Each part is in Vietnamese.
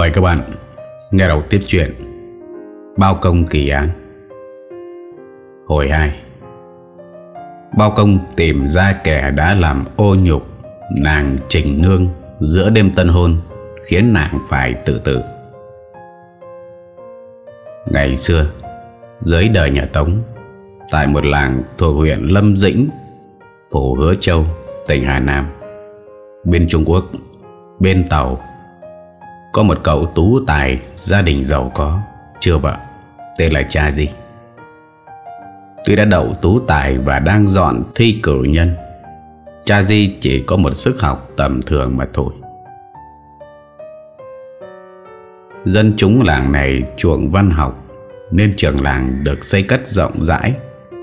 Mời các bạn nghe đầu tiếp chuyện Bao công kỳ án Hồi 2 Bao công tìm ra kẻ đã làm ô nhục Nàng Trình Nương giữa đêm tân hôn Khiến nàng phải tự tử Ngày xưa Dưới đời nhà Tống Tại một làng thuộc huyện Lâm Dĩnh Phủ Hứa Châu, tỉnh Hà Nam Bên Trung Quốc Bên Tàu có một cậu tú tài Gia đình giàu có Chưa vợ Tên là cha gì Tuy đã đậu tú tài và đang dọn thi cử nhân Cha Di chỉ có một sức học tầm thường mà thôi Dân chúng làng này chuộng văn học Nên trường làng được xây cất rộng rãi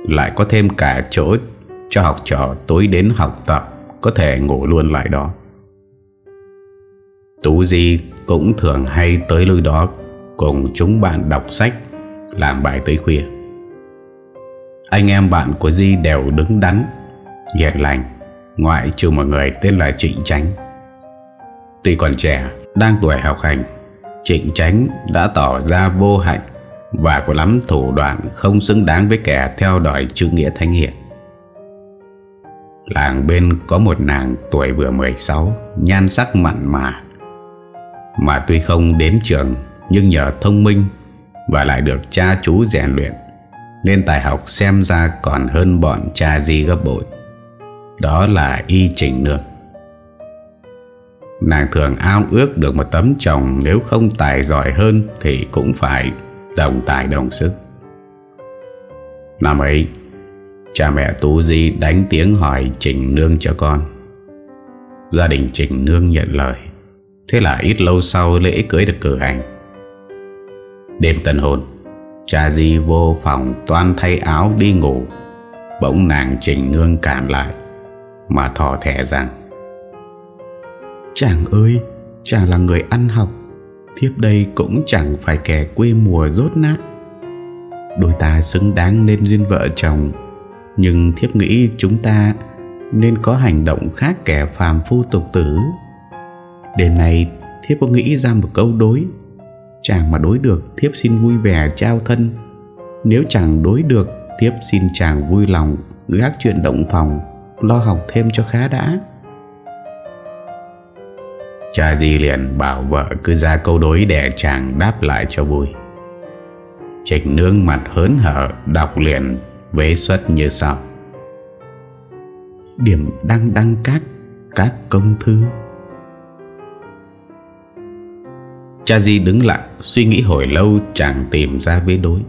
Lại có thêm cả chỗ cho học trò tối đến học tập Có thể ngủ luôn lại đó Tú Di cũng thường hay tới lưu đó cùng chúng bạn đọc sách, làm bài tới khuya. Anh em bạn của Di đều đứng đắn, hiền lành, ngoại trừ một người tên là Trịnh Tránh. Tuy còn trẻ, đang tuổi học hành, Trịnh Tránh đã tỏ ra vô hạnh và có lắm thủ đoạn không xứng đáng với kẻ theo đòi chữ nghĩa thánh hiền. Làng bên có một nàng tuổi vừa 16, nhan sắc mặn mà, mà tuy không đến trường Nhưng nhờ thông minh Và lại được cha chú rèn luyện Nên tài học xem ra còn hơn bọn cha di gấp bội Đó là y trình nương Nàng thường ao ước được một tấm chồng Nếu không tài giỏi hơn Thì cũng phải đồng tài đồng sức Năm ấy Cha mẹ Tú Di đánh tiếng hỏi Trình Nương cho con Gia đình Trình Nương nhận lời Thế là ít lâu sau lễ cưới được cử hành Đêm tân hôn Cha Di vô phòng toan thay áo đi ngủ Bỗng nàng Trình Nương cản lại Mà thò thẻ rằng Chàng ơi Chàng là người ăn học Thiếp đây cũng chẳng phải kẻ quê mùa rốt nát Đôi ta xứng đáng nên duyên vợ chồng Nhưng thiếp nghĩ chúng ta Nên có hành động khác kẻ phàm phu tục tử Đêm nay thiếp có nghĩ ra một câu đối Chàng mà đối được thiếp xin vui vẻ trao thân Nếu chàng đối được thiếp xin chàng vui lòng Gác chuyện động phòng Lo học thêm cho khá đã Cha Di liền bảo vợ cứ ra câu đối để chàng đáp lại cho vui Trịch nương mặt hớn hở Đọc liền vế xuất như sau Điểm đăng đăng các Các công thư Cha Di đứng lặng Suy nghĩ hồi lâu chàng tìm ra vế đối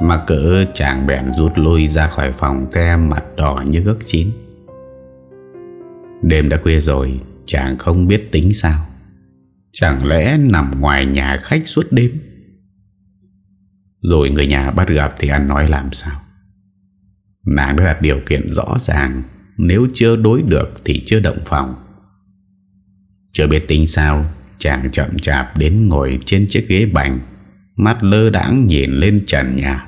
Mà cỡ chàng bèn rút lui ra khỏi phòng Theo mặt đỏ như gấc chín Đêm đã khuya rồi Chàng không biết tính sao Chẳng lẽ nằm ngoài nhà khách suốt đêm Rồi người nhà bắt gặp thì ăn nói làm sao Nàng đã đặt điều kiện rõ ràng Nếu chưa đối được thì chưa động phòng Chưa biết tính sao Chàng chậm chạp đến ngồi trên chiếc ghế bành Mắt lơ đãng nhìn lên trần nhà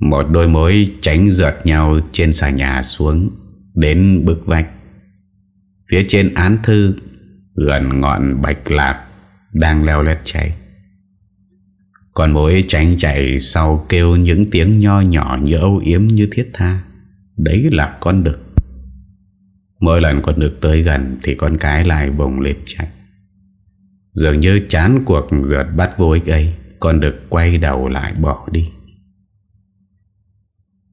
Một đôi mối tránh giọt nhau trên xà nhà xuống Đến bức vạch. Phía trên án thư Gần ngọn bạch lạc Đang leo lét cháy Còn mối tránh chạy sau kêu những tiếng nho nhỏ như âu yếm như thiết tha Đấy là con đực Mỗi lần con được tới gần Thì con cái lại bồng lệp chạy Dường như chán cuộc rượt bắt vô ích ấy Con được quay đầu lại bỏ đi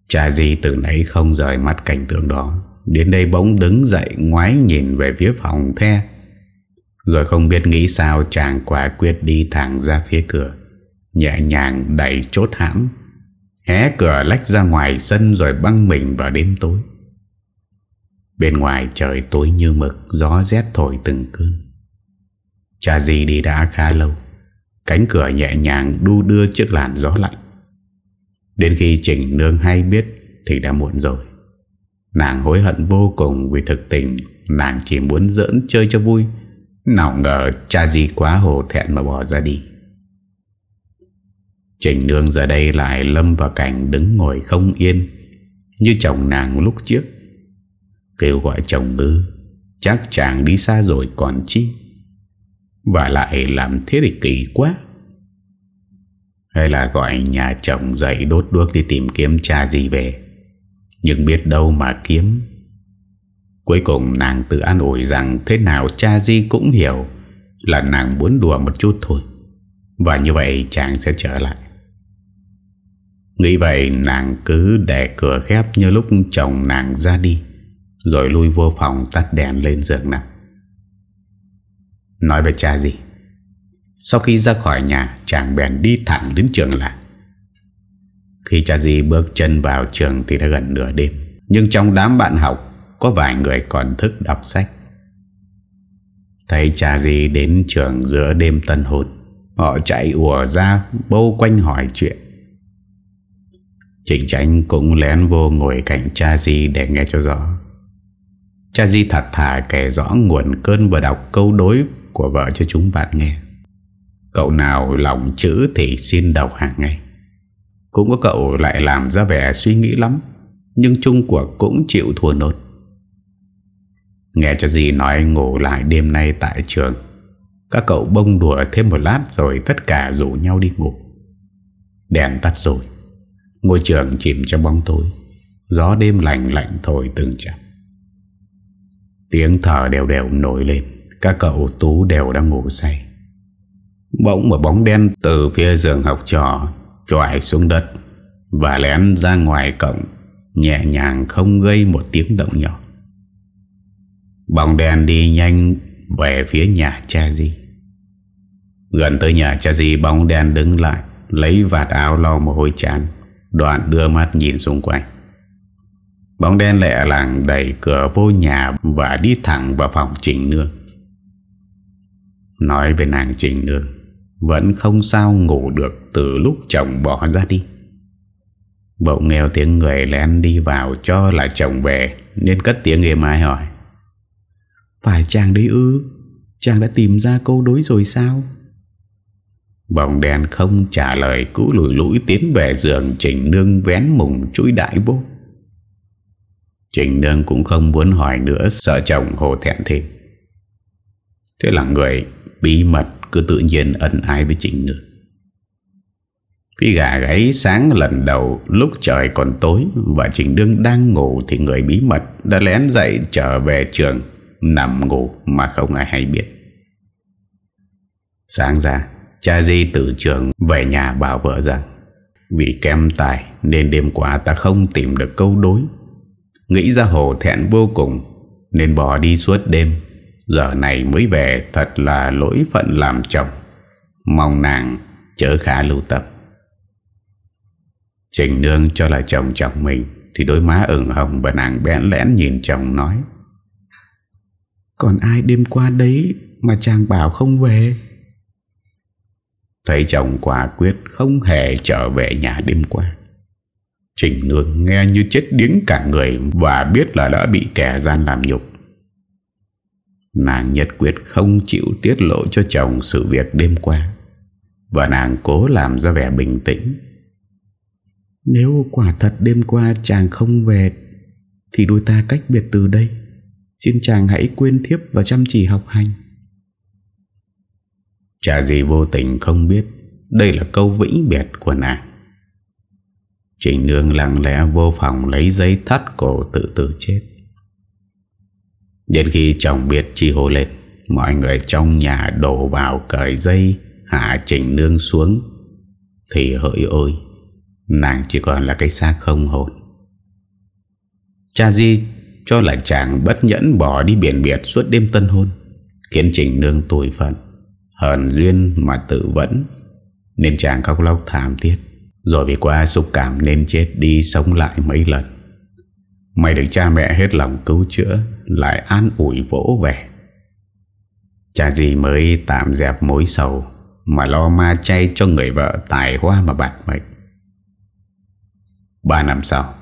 Cha Di từ nãy không rời mắt cảnh tượng đó Đến đây bỗng đứng dậy ngoái nhìn về phía phòng the Rồi không biết nghĩ sao chàng quả quyết đi thẳng ra phía cửa Nhẹ nhàng đẩy chốt hãm Hé cửa lách ra ngoài sân rồi băng mình vào đêm tối Bên ngoài trời tối như mực Gió rét thổi từng cơn Cha gì đi đã khá lâu Cánh cửa nhẹ nhàng đu đưa trước làn gió lạnh Đến khi Trình Nương hay biết Thì đã muộn rồi Nàng hối hận vô cùng vì thực tình Nàng chỉ muốn giỡn chơi cho vui Nào ngờ cha gì quá hổ thẹn mà bỏ ra đi Trình Nương giờ đây lại lâm vào cảnh đứng ngồi không yên Như chồng nàng lúc trước Kêu gọi chồng ư Chắc chàng đi xa rồi còn chi và lại làm thế thì kỳ quá Hay là gọi nhà chồng dậy đốt đuốc đi tìm kiếm cha gì về Nhưng biết đâu mà kiếm Cuối cùng nàng tự an ủi rằng thế nào cha Di cũng hiểu là nàng muốn đùa một chút thôi. Và như vậy chàng sẽ trở lại. Nghĩ vậy nàng cứ để cửa khép như lúc chồng nàng ra đi. Rồi lui vô phòng tắt đèn lên giường nằm. Nói với cha gì Sau khi ra khỏi nhà Chàng bèn đi thẳng đến trường lại Khi cha gì bước chân vào trường Thì đã gần nửa đêm Nhưng trong đám bạn học Có vài người còn thức đọc sách Thấy cha gì đến trường giữa đêm tân hồn Họ chạy ùa ra Bâu quanh hỏi chuyện Trịnh tránh cũng lén vô ngồi cạnh cha gì để nghe cho rõ Cha Di thật thà kể rõ nguồn cơn và đọc câu đối của vợ cho chúng bạn nghe Cậu nào lòng chữ thì xin đọc hàng ngay. Cũng có cậu lại làm ra vẻ suy nghĩ lắm Nhưng chung của cũng chịu thua nốt Nghe cho gì nói ngủ lại đêm nay tại trường Các cậu bông đùa thêm một lát rồi tất cả rủ nhau đi ngủ Đèn tắt rồi Ngôi trường chìm trong bóng tối Gió đêm lạnh lạnh thổi từng chậm Tiếng thở đều đều nổi lên các cậu Tú đều đang ngủ say Bỗng một bóng đen từ phía giường học trò Chòi xuống đất Và lén ra ngoài cổng Nhẹ nhàng không gây một tiếng động nhỏ Bóng đen đi nhanh Về phía nhà cha Di Gần tới nhà cha Di Bóng đen đứng lại Lấy vạt áo lo mồ hôi chán Đoạn đưa mắt nhìn xung quanh Bóng đen lẹ làng đẩy cửa vô nhà Và đi thẳng vào phòng chỉnh nương Nói về nàng Trình Nương Vẫn không sao ngủ được Từ lúc chồng bỏ ra đi Vợ nghèo tiếng người lén đi vào Cho là chồng về Nên cất tiếng em ai hỏi Phải chàng đấy ư Chàng đã tìm ra câu đối rồi sao Bóng đen không trả lời Cú lùi lũi tiến về giường Trình Nương vén mùng chuỗi đại vô Trình Nương cũng không muốn hỏi nữa Sợ chồng hồ thẹn thêm Thế là người bí mật cứ tự nhiên ân ái với chính nữ. Khi gà gáy sáng lần đầu lúc trời còn tối và Trình Đương đang ngủ thì người bí mật đã lén dậy trở về trường nằm ngủ mà không ai hay biết. Sáng ra, cha Di từ trường về nhà bảo vợ rằng vì kem tài nên đêm qua ta không tìm được câu đối. Nghĩ ra hồ thẹn vô cùng nên bỏ đi suốt đêm Giờ này mới về thật là lỗi phận làm chồng Mong nàng chớ khá lưu tập Trình nương cho là chồng chồng mình Thì đôi má ửng hồng và nàng bẽn lẽn nhìn chồng nói Còn ai đêm qua đấy mà chàng bảo không về Thấy chồng quả quyết không hề trở về nhà đêm qua Trình nương nghe như chết điếng cả người Và biết là đã bị kẻ gian làm nhục Nàng nhật quyết không chịu tiết lộ cho chồng sự việc đêm qua Và nàng cố làm ra vẻ bình tĩnh Nếu quả thật đêm qua chàng không về Thì đôi ta cách biệt từ đây Xin chàng hãy quên thiếp và chăm chỉ học hành Chả gì vô tình không biết Đây là câu vĩnh biệt của nàng Trình nương lặng lẽ vô phòng lấy giấy thắt cổ tự tử chết Đến khi chồng biết chi hô lên Mọi người trong nhà đổ vào cởi dây Hạ chỉnh nương xuống Thì hỡi ôi Nàng chỉ còn là cái xác không hồn Cha Di cho là chàng bất nhẫn bỏ đi biển biệt suốt đêm tân hôn Khiến chỉnh Nương tủi phận Hờn duyên mà tự vẫn Nên chàng khóc lóc thảm thiết Rồi vì qua xúc cảm nên chết đi sống lại mấy lần Mày được cha mẹ hết lòng cứu chữa Lại an ủi vỗ vẻ Cha gì mới tạm dẹp mối sầu Mà lo ma chay cho người vợ tài hoa mà bạn mệnh Ba năm sau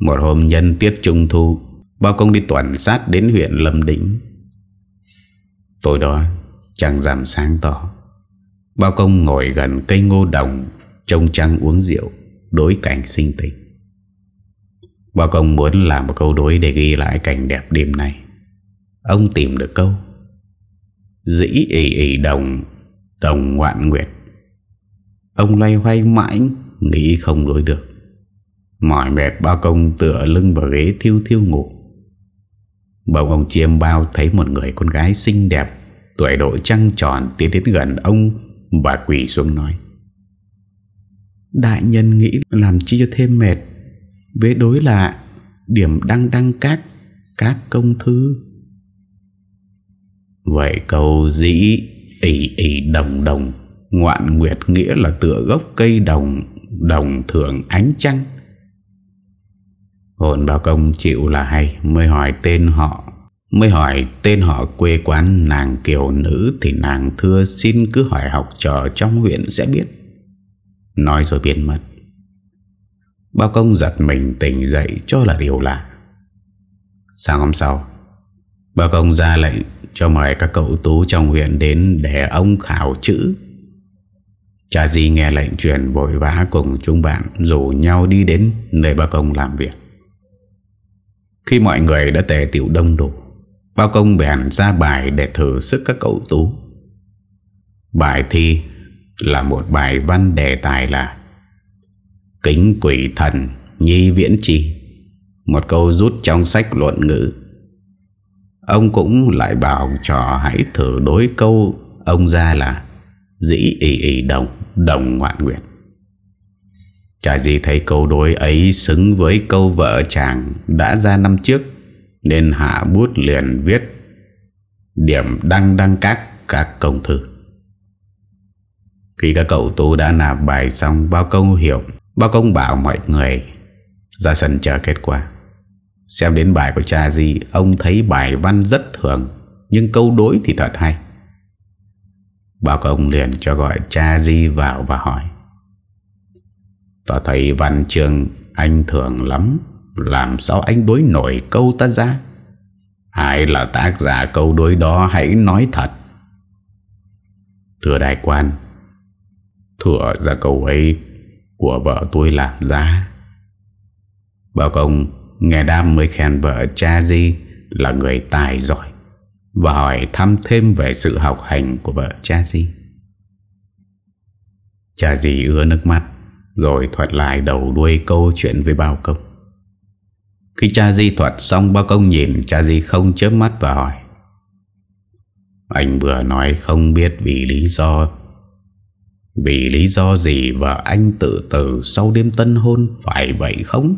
Một hôm nhân tiết trung thu Bao công đi tuần sát đến huyện Lâm Đỉnh Tối đó chẳng giảm sáng tỏ Bao công ngồi gần cây ngô đồng Trông trăng uống rượu Đối cảnh sinh tình Bà Công muốn làm một câu đối để ghi lại cảnh đẹp đêm này. Ông tìm được câu. Dĩ ỉ ỉ đồng, đồng ngoạn nguyệt. Ông loay hoay mãi, nghĩ không đối được. Mỏi mệt ba công tựa lưng vào ghế thiêu thiêu ngủ. Bỗng ông chiêm bao thấy một người con gái xinh đẹp, tuổi độ trăng tròn tiến đến gần ông và quỷ xuống nói. Đại nhân nghĩ làm chi cho thêm mệt Vế đối là điểm đăng đăng các các công thư. Vậy cầu dĩ ỉ ỉ đồng đồng ngoạn nguyệt nghĩa là tựa gốc cây đồng đồng thượng ánh trăng. Hồn bảo công chịu là hay mới hỏi tên họ Mới hỏi tên họ quê quán nàng kiều nữ Thì nàng thưa xin cứ hỏi học trò trong huyện sẽ biết Nói rồi biến mất Bao công giật mình tỉnh dậy cho là điều lạ Sáng hôm sau Bao công ra lệnh cho mời các cậu tú trong huyện đến để ông khảo chữ Cha Di nghe lệnh chuyển vội vã cùng chúng bạn rủ nhau đi đến nơi bao công làm việc Khi mọi người đã tề tiểu đông đủ Bao công bèn ra bài để thử sức các cậu tú Bài thi là một bài văn đề tài là Kính quỷ thần Nhi viễn trì Một câu rút trong sách luận ngữ Ông cũng lại bảo trò hãy thử đối câu ông ra là Dĩ ý ý đồng, đồng ngoạn nguyện Chả gì thấy câu đối ấy xứng với câu vợ chàng đã ra năm trước Nên hạ bút liền viết Điểm đăng đăng các các công thư Khi các cậu tú đã nạp bài xong vào câu hiểu Bác công bảo mọi người ra sân chờ kết quả. Xem đến bài của cha gì, ông thấy bài văn rất thường, nhưng câu đối thì thật hay. Bà công liền cho gọi cha Di vào và hỏi Ta thấy văn trường anh thường lắm Làm sao anh đối nổi câu ta ra Ai là tác giả câu đối đó hãy nói thật Thưa đại quan Thưa ra câu ấy của vợ tôi làm ra Bà công nghe đam mới khen vợ cha Di là người tài giỏi Và hỏi thăm thêm về sự học hành của vợ cha Di Cha Di ưa nước mắt Rồi thuật lại đầu đuôi câu chuyện với bao công Khi cha Di thuật xong bao công nhìn cha Di không chớp mắt và hỏi Anh vừa nói không biết vì lý do vì lý do gì và anh tự tử sau đêm tân hôn phải vậy không?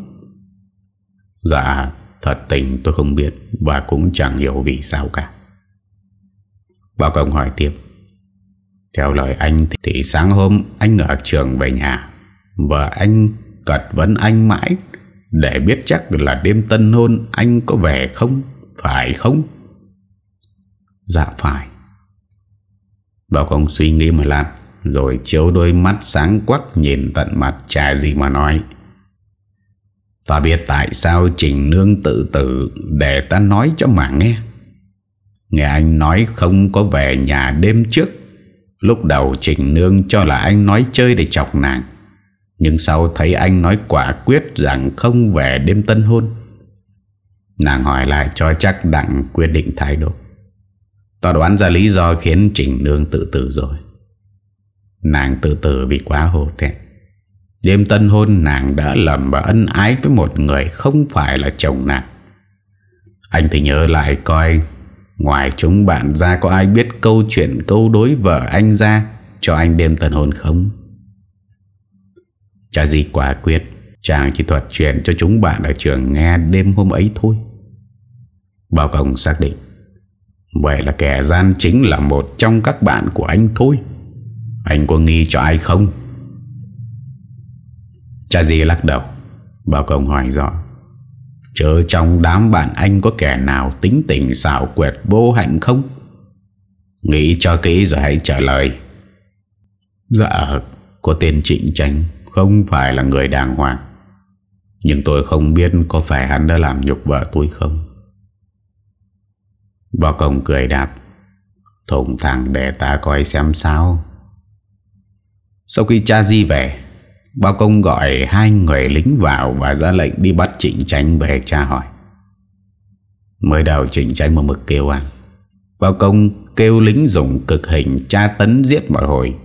Dạ, thật tình tôi không biết và cũng chẳng hiểu vì sao cả. Bà Công hỏi tiếp. Theo lời anh thì sáng hôm anh ở trường về nhà và anh cật vấn anh mãi để biết chắc là đêm tân hôn anh có về không, phải không? Dạ phải. Bà Công suy nghĩ mà làm. Rồi chiếu đôi mắt sáng quắc Nhìn tận mặt chả gì mà nói Ta biết tại sao Trình Nương tự tử Để ta nói cho mà nghe Nghe anh nói không có về nhà đêm trước Lúc đầu Trình Nương cho là anh nói chơi để chọc nàng Nhưng sau thấy anh nói quả quyết rằng không về đêm tân hôn Nàng hỏi lại cho chắc đặng quyết định thái độ Ta đoán ra lý do khiến Trình Nương tự tử rồi Nàng từ từ bị quá hổ thẹn Đêm tân hôn nàng đã lầm và ân ái với một người không phải là chồng nàng Anh thì nhớ lại coi Ngoài chúng bạn ra có ai biết câu chuyện câu đối vợ anh ra Cho anh đêm tân hôn không Cha gì quả quyết Chàng chỉ thuật chuyện cho chúng bạn ở trường nghe đêm hôm ấy thôi Bao công xác định Vậy là kẻ gian chính là một trong các bạn của anh thôi anh có nghi cho ai không Cha gì lắc đầu Bảo công hỏi rõ Chớ trong đám bạn anh có kẻ nào tính tình xảo quyệt vô hạnh không Nghĩ cho kỹ rồi hãy trả lời Dạ Có tên Trịnh Tránh Không phải là người đàng hoàng Nhưng tôi không biết Có phải hắn đã làm nhục vợ tôi không Vào công cười đạp Thùng thẳng để ta coi xem sao sau khi cha Di về Bao công gọi hai người lính vào Và ra lệnh đi bắt Trịnh Tránh về cha hỏi Mới đầu Trịnh Tránh một mực kêu ăn Bao công kêu lính dùng cực hình cha tấn giết một hồi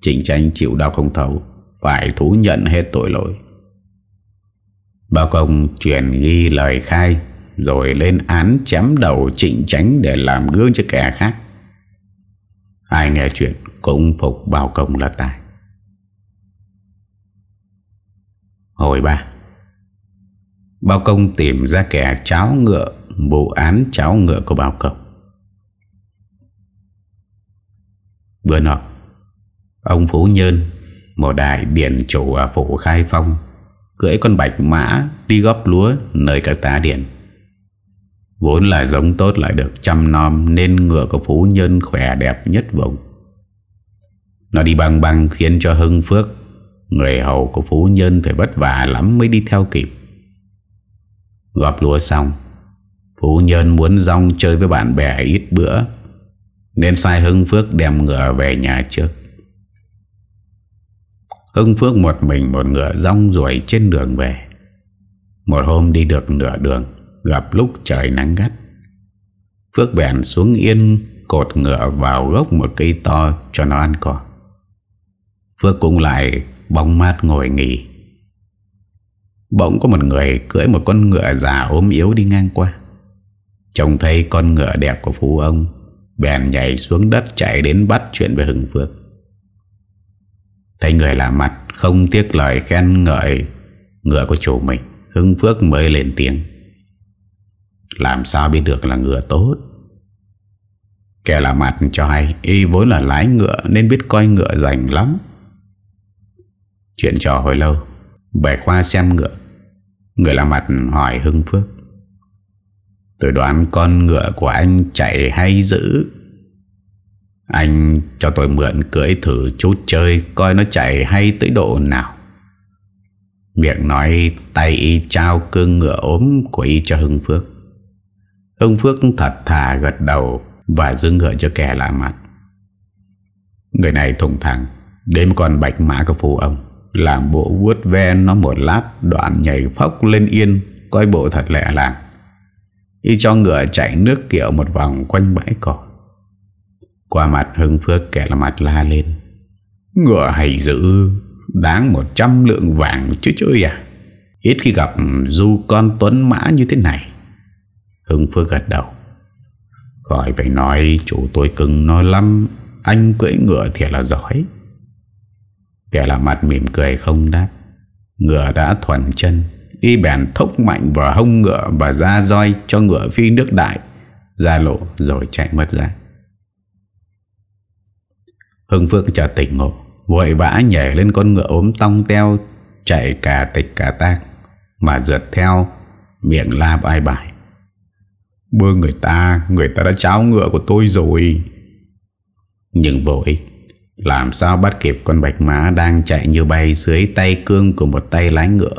Trịnh Tránh chịu đau không thấu Phải thú nhận hết tội lỗi Bao công chuyển ghi lời khai Rồi lên án chém đầu Trịnh Tránh Để làm gương cho kẻ khác Ai nghe chuyện cũng phục bao công là tài Hồi 3 Bao công tìm ra kẻ cháo ngựa Vụ án cháo ngựa của Bao công Vừa nọ Ông Phú Nhơn Một đại điện chủ ở phủ Khai Phong Cưỡi con bạch mã Đi góp lúa nơi các tá điện Vốn là giống tốt lại được chăm nom Nên ngựa của Phú Nhân khỏe đẹp nhất vùng Nó đi băng băng khiến cho Hưng Phước Người hầu của phú nhân phải vất vả lắm mới đi theo kịp Gọp lúa xong Phú nhân muốn rong chơi với bạn bè ít bữa Nên sai Hưng Phước đem ngựa về nhà trước Hưng Phước một mình một ngựa rong ruổi trên đường về Một hôm đi được nửa đường Gặp lúc trời nắng gắt Phước bèn xuống yên Cột ngựa vào gốc một cây to cho nó ăn cỏ Phước cũng lại Bóng mát ngồi nghỉ Bỗng có một người cưỡi một con ngựa già ốm yếu đi ngang qua Trông thấy con ngựa đẹp của phú ông Bèn nhảy xuống đất chạy đến bắt chuyện về hừng phước Thấy người lạ mặt Không tiếc lời khen ngợi Ngựa của chủ mình Hưng Phước mới lên tiếng Làm sao biết được là ngựa tốt Kẻ lạ mặt cho hay Y vốn là lái ngựa Nên biết coi ngựa rành lắm Chuyện trò hồi lâu Về khoa xem ngựa Người làm mặt hỏi Hưng Phước Tôi đoán con ngựa của anh chạy hay dữ Anh cho tôi mượn cưỡi thử chút chơi Coi nó chạy hay tới độ nào Miệng nói tay y trao cương ngựa ốm của y cho Hưng Phước Hưng Phước thật thà gật đầu Và dưng ngựa cho kẻ lạ mặt Người này thủng thẳng Đêm còn bạch mã của phụ ông làm bộ vuốt ve nó một lát Đoạn nhảy phóc lên yên Coi bộ thật lẹ làng Y cho ngựa chạy nước kiệu một vòng quanh bãi cỏ Qua mặt hưng phước kẻ là mặt la lên Ngựa hay dữ Đáng một trăm lượng vàng chứ chơi à Ít khi gặp du con tuấn mã như thế này Hưng Phước gật đầu Khỏi phải nói chủ tôi cưng nó lắm Anh cưỡi ngựa thiệt là giỏi Kẻ là mặt mỉm cười không đáp Ngựa đã thuần chân Y bèn thốc mạnh vào hông ngựa Và ra roi cho ngựa phi nước đại Ra lộ rồi chạy mất ra Hưng Phước trở tỉnh ngộ Vội vã nhảy lên con ngựa ốm tong teo Chạy cả tịch cả tác Mà rượt theo Miệng la bài bài Bơ người ta Người ta đã cháo ngựa của tôi rồi Nhưng vô ích làm sao bắt kịp con bạch má đang chạy như bay dưới tay cương của một tay lái ngựa.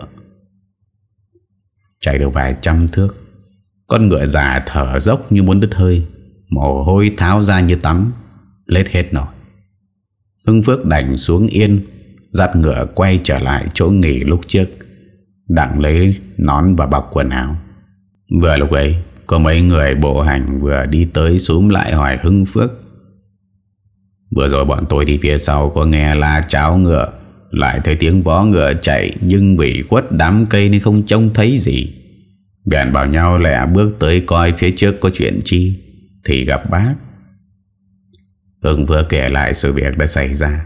Chạy được vài trăm thước, con ngựa già thở dốc như muốn đứt hơi, mồ hôi tháo ra như tắm, lết hết nổi. Hưng Phước đành xuống yên, dắt ngựa quay trở lại chỗ nghỉ lúc trước, đặng lấy nón và bọc quần áo. Vừa lúc ấy, có mấy người bộ hành vừa đi tới xuống lại hỏi Hưng Phước Vừa rồi bọn tôi đi phía sau có nghe là cháo ngựa Lại thấy tiếng vó ngựa chạy Nhưng bị khuất đám cây nên không trông thấy gì Bèn bảo nhau lẹ bước tới coi phía trước có chuyện chi Thì gặp bác Hưng vừa kể lại sự việc đã xảy ra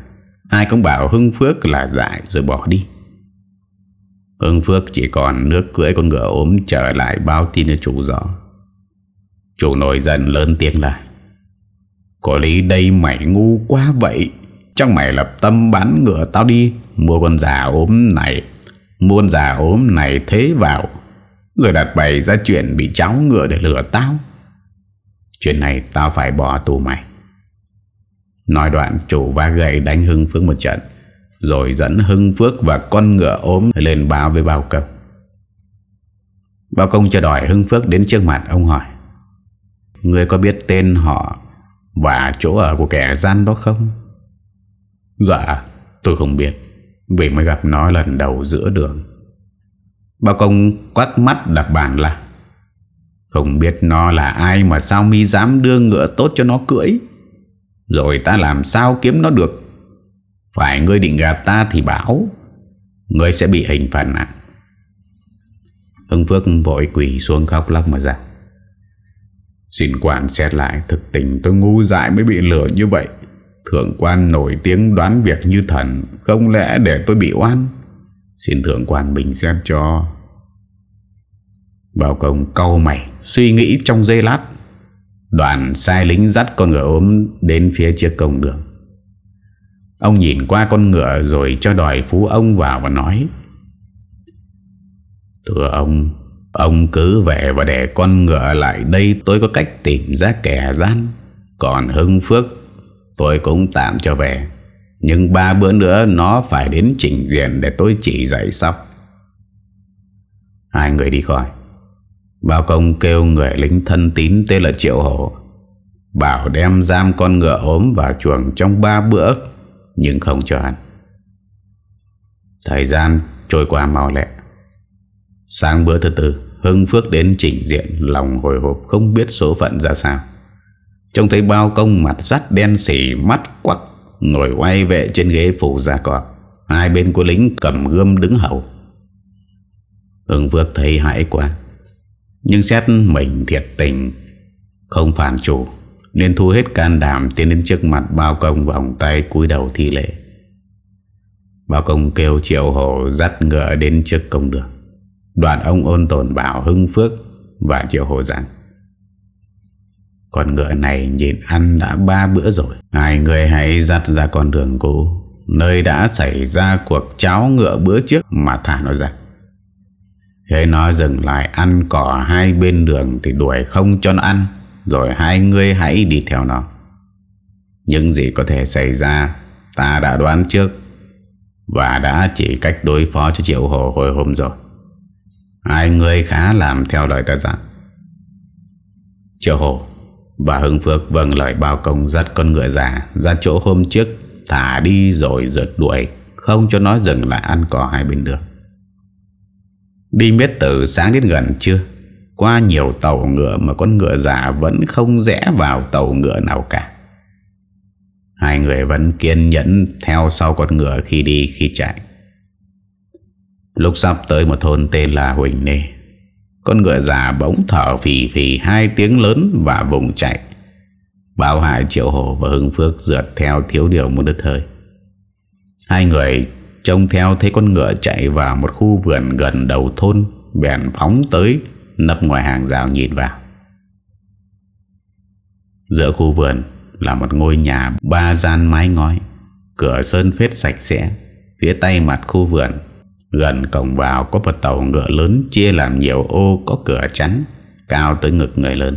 Ai cũng bảo Hưng Phước là dại rồi bỏ đi Hưng Phước chỉ còn nước cưỡi con ngựa ốm trở lại bao tin cho chủ gió Chủ nổi giận lớn tiếng lại có lý đây mày ngu quá vậy Chắc mày lập tâm bán ngựa tao đi Mua con già ốm này Mua con già ốm này thế vào Rồi đặt bày ra chuyện bị cháu ngựa để lừa tao Chuyện này tao phải bỏ tù mày Nói đoạn chủ va gậy đánh Hưng Phước một trận Rồi dẫn Hưng Phước và con ngựa ốm lên báo với bao công Bao công chờ đòi Hưng Phước đến trước mặt ông hỏi Người có biết tên họ và chỗ ở của kẻ gian đó không Dạ tôi không biết Vì mới gặp nó lần đầu giữa đường Bà công quát mắt đập bàn là Không biết nó là ai mà sao mi dám đưa ngựa tốt cho nó cưỡi Rồi ta làm sao kiếm nó được Phải ngươi định gạt ta thì bảo Ngươi sẽ bị hình phạt nặng Hưng Phước vội quỷ xuống khóc lóc mà rằng Xin quan xét lại Thực tình tôi ngu dại mới bị lửa như vậy Thượng quan nổi tiếng đoán việc như thần Không lẽ để tôi bị oan Xin thượng quan bình xét cho Bảo công câu mày Suy nghĩ trong giây lát Đoàn sai lính dắt con ngựa ốm Đến phía chiếc công đường Ông nhìn qua con ngựa Rồi cho đòi phú ông vào và nói Thưa ông Ông cứ về và để con ngựa lại đây tôi có cách tìm ra kẻ gian. Còn Hưng Phước tôi cũng tạm cho về. Nhưng ba bữa nữa nó phải đến trình diện để tôi chỉ dạy sau. Hai người đi khỏi. Bao công kêu người lính thân tín tên là Triệu Hổ. Bảo đem giam con ngựa ốm vào chuồng trong ba bữa nhưng không cho ăn. Thời gian trôi qua mau lẹ. Sáng bữa thứ tư Hưng Phước đến chỉnh diện Lòng hồi hộp không biết số phận ra sao Trông thấy bao công mặt sắt đen xỉ Mắt quặc Ngồi quay vệ trên ghế phủ ra cỏ Hai bên của lính cầm gươm đứng hậu Hưng Phước thấy hãi quá Nhưng xét mình thiệt tình Không phản chủ Nên thu hết can đảm Tiến đến trước mặt bao công vòng tay cúi đầu thi lệ Bao công kêu triệu hổ Dắt ngựa đến trước công đường Đoàn ông ôn tồn bảo Hưng Phước Và Triệu Hồ rằng Con ngựa này nhìn ăn đã ba bữa rồi Hai người hãy dắt ra con đường cũ Nơi đã xảy ra cuộc cháo ngựa bữa trước Mà thả nó ra Thế nó dừng lại ăn cỏ hai bên đường Thì đuổi không cho nó ăn Rồi hai người hãy đi theo nó Những gì có thể xảy ra Ta đã đoán trước Và đã chỉ cách đối phó cho Triệu Hồ hồi hôm rồi Hai người khá làm theo lời ta dặn chờ Hồ và Hưng Phước vâng lời bao công dắt con ngựa già ra chỗ hôm trước thả đi rồi rượt đuổi không cho nó dừng lại ăn cỏ hai bên đường. Đi miết từ sáng đến gần chưa qua nhiều tàu ngựa mà con ngựa già vẫn không rẽ vào tàu ngựa nào cả. Hai người vẫn kiên nhẫn theo sau con ngựa khi đi khi chạy. Lúc sắp tới một thôn tên là Huỳnh Nê Con ngựa già bỗng thở phì phì Hai tiếng lớn và vùng chạy Báo Hải Triệu Hồ và Hưng Phước Rượt theo thiếu điều muốn đứt hơi Hai người trông theo thấy con ngựa chạy vào một khu vườn gần đầu thôn Bèn phóng tới nấp ngoài hàng rào nhìn vào Giữa khu vườn là một ngôi nhà ba gian mái ngói Cửa sơn phết sạch sẽ Phía tay mặt khu vườn Gần cổng vào có một tàu ngựa lớn chia làm nhiều ô có cửa chắn cao tới ngực người lớn.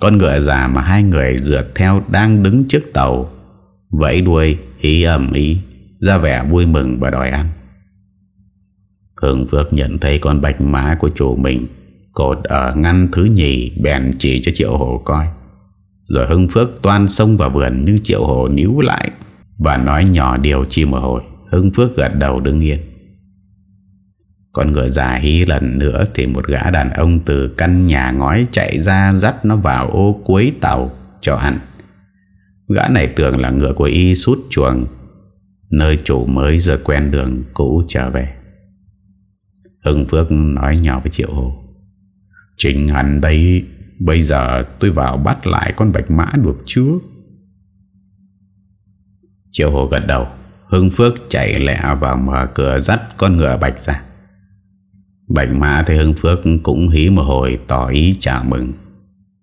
Con ngựa già mà hai người dượt theo đang đứng trước tàu, vẫy đuôi, hí ẩm ý, ra vẻ vui mừng và đòi ăn. hưng Phước nhận thấy con bạch má của chủ mình cột ở ngăn thứ nhì bèn chỉ cho triệu hồ coi. Rồi Hưng Phước toan sông vào vườn nhưng triệu hồ níu lại và nói nhỏ điều chi một hồi. Hưng Phước gật đầu đứng yên Con ngựa già hí lần nữa Thì một gã đàn ông từ căn nhà ngói Chạy ra dắt nó vào ô cuối tàu Cho ăn Gã này tưởng là ngựa của y sút chuồng Nơi chủ mới giờ quen đường cũ trở về Hưng Phước nói nhỏ với Triệu Hồ Chính hắn đây Bây giờ tôi vào bắt lại con bạch mã được chưa Triệu Hồ gật đầu Hưng Phước chạy lẹ vào mở cửa dắt con ngựa bạch ra Bạch mã thấy Hưng Phước cũng hí một hồi tỏ ý chào mừng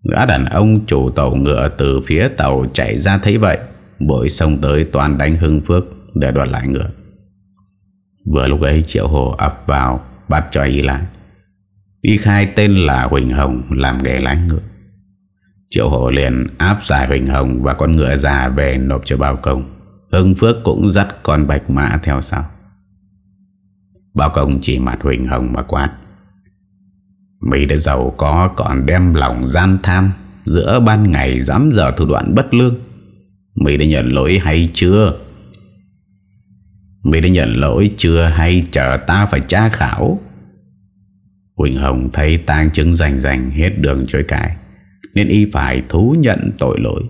Gã đàn ông chủ tàu ngựa từ phía tàu chạy ra thấy vậy Bội sông tới toàn đánh Hưng Phước để đoạt lại ngựa Vừa lúc ấy Triệu Hồ ập vào bắt cho y lại Y khai tên là Huỳnh Hồng làm nghề lái ngựa Triệu Hồ liền áp giải Huỳnh Hồng và con ngựa già về nộp cho bao công Hưng Phước cũng dắt con bạch mã theo sau Bao công chỉ mặt Huỳnh Hồng mà quát Mỹ đã giàu có còn đem lòng gian tham Giữa ban ngày dám dở thủ đoạn bất lương Mỹ đã nhận lỗi hay chưa Mỹ đã nhận lỗi chưa hay chờ ta phải tra khảo Huỳnh Hồng thấy tang chứng rành rành hết đường chối cãi Nên y phải thú nhận tội lỗi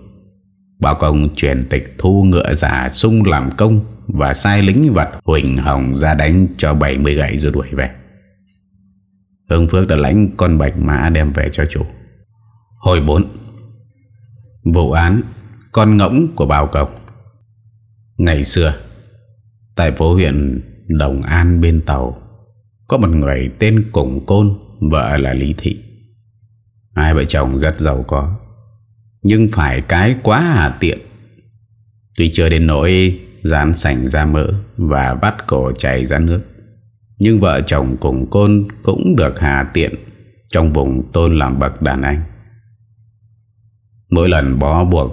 Bao công chuyển tịch thu ngựa giả sung làm công và sai lính vật Huỳnh Hồng ra đánh cho 70 gậy rồi đuổi về. Hưng Phước đã lãnh con bạch mã đem về cho chủ. Hồi 4 Vụ án Con ngỗng của Bào Công Ngày xưa Tại phố huyện Đồng An bên Tàu Có một người tên Củng Côn Vợ là Lý Thị Hai vợ chồng rất giàu có nhưng phải cái quá hà tiện Tuy chưa đến nỗi Dán sảnh ra mỡ Và bắt cổ chảy ra nước Nhưng vợ chồng cùng côn Cũng được hà tiện Trong vùng tôn làm bậc đàn anh Mỗi lần bó buộc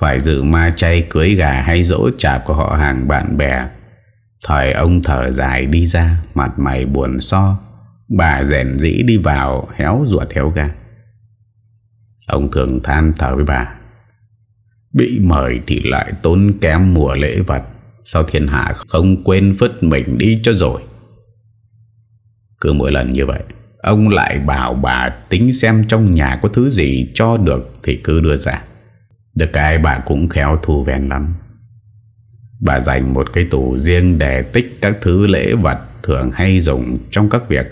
Phải dự ma chay cưới gà Hay dỗ chạp của họ hàng bạn bè Thời ông thở dài đi ra Mặt mày buồn so Bà rèn dĩ đi vào Héo ruột héo gan Ông thường than thở với bà Bị mời thì lại tốn kém mùa lễ vật Sao thiên hạ không quên phất mình đi cho rồi Cứ mỗi lần như vậy Ông lại bảo bà tính xem trong nhà có thứ gì cho được thì cứ đưa ra Được cái bà cũng khéo thu vẹn lắm Bà dành một cái tủ riêng để tích các thứ lễ vật thường hay dùng trong các việc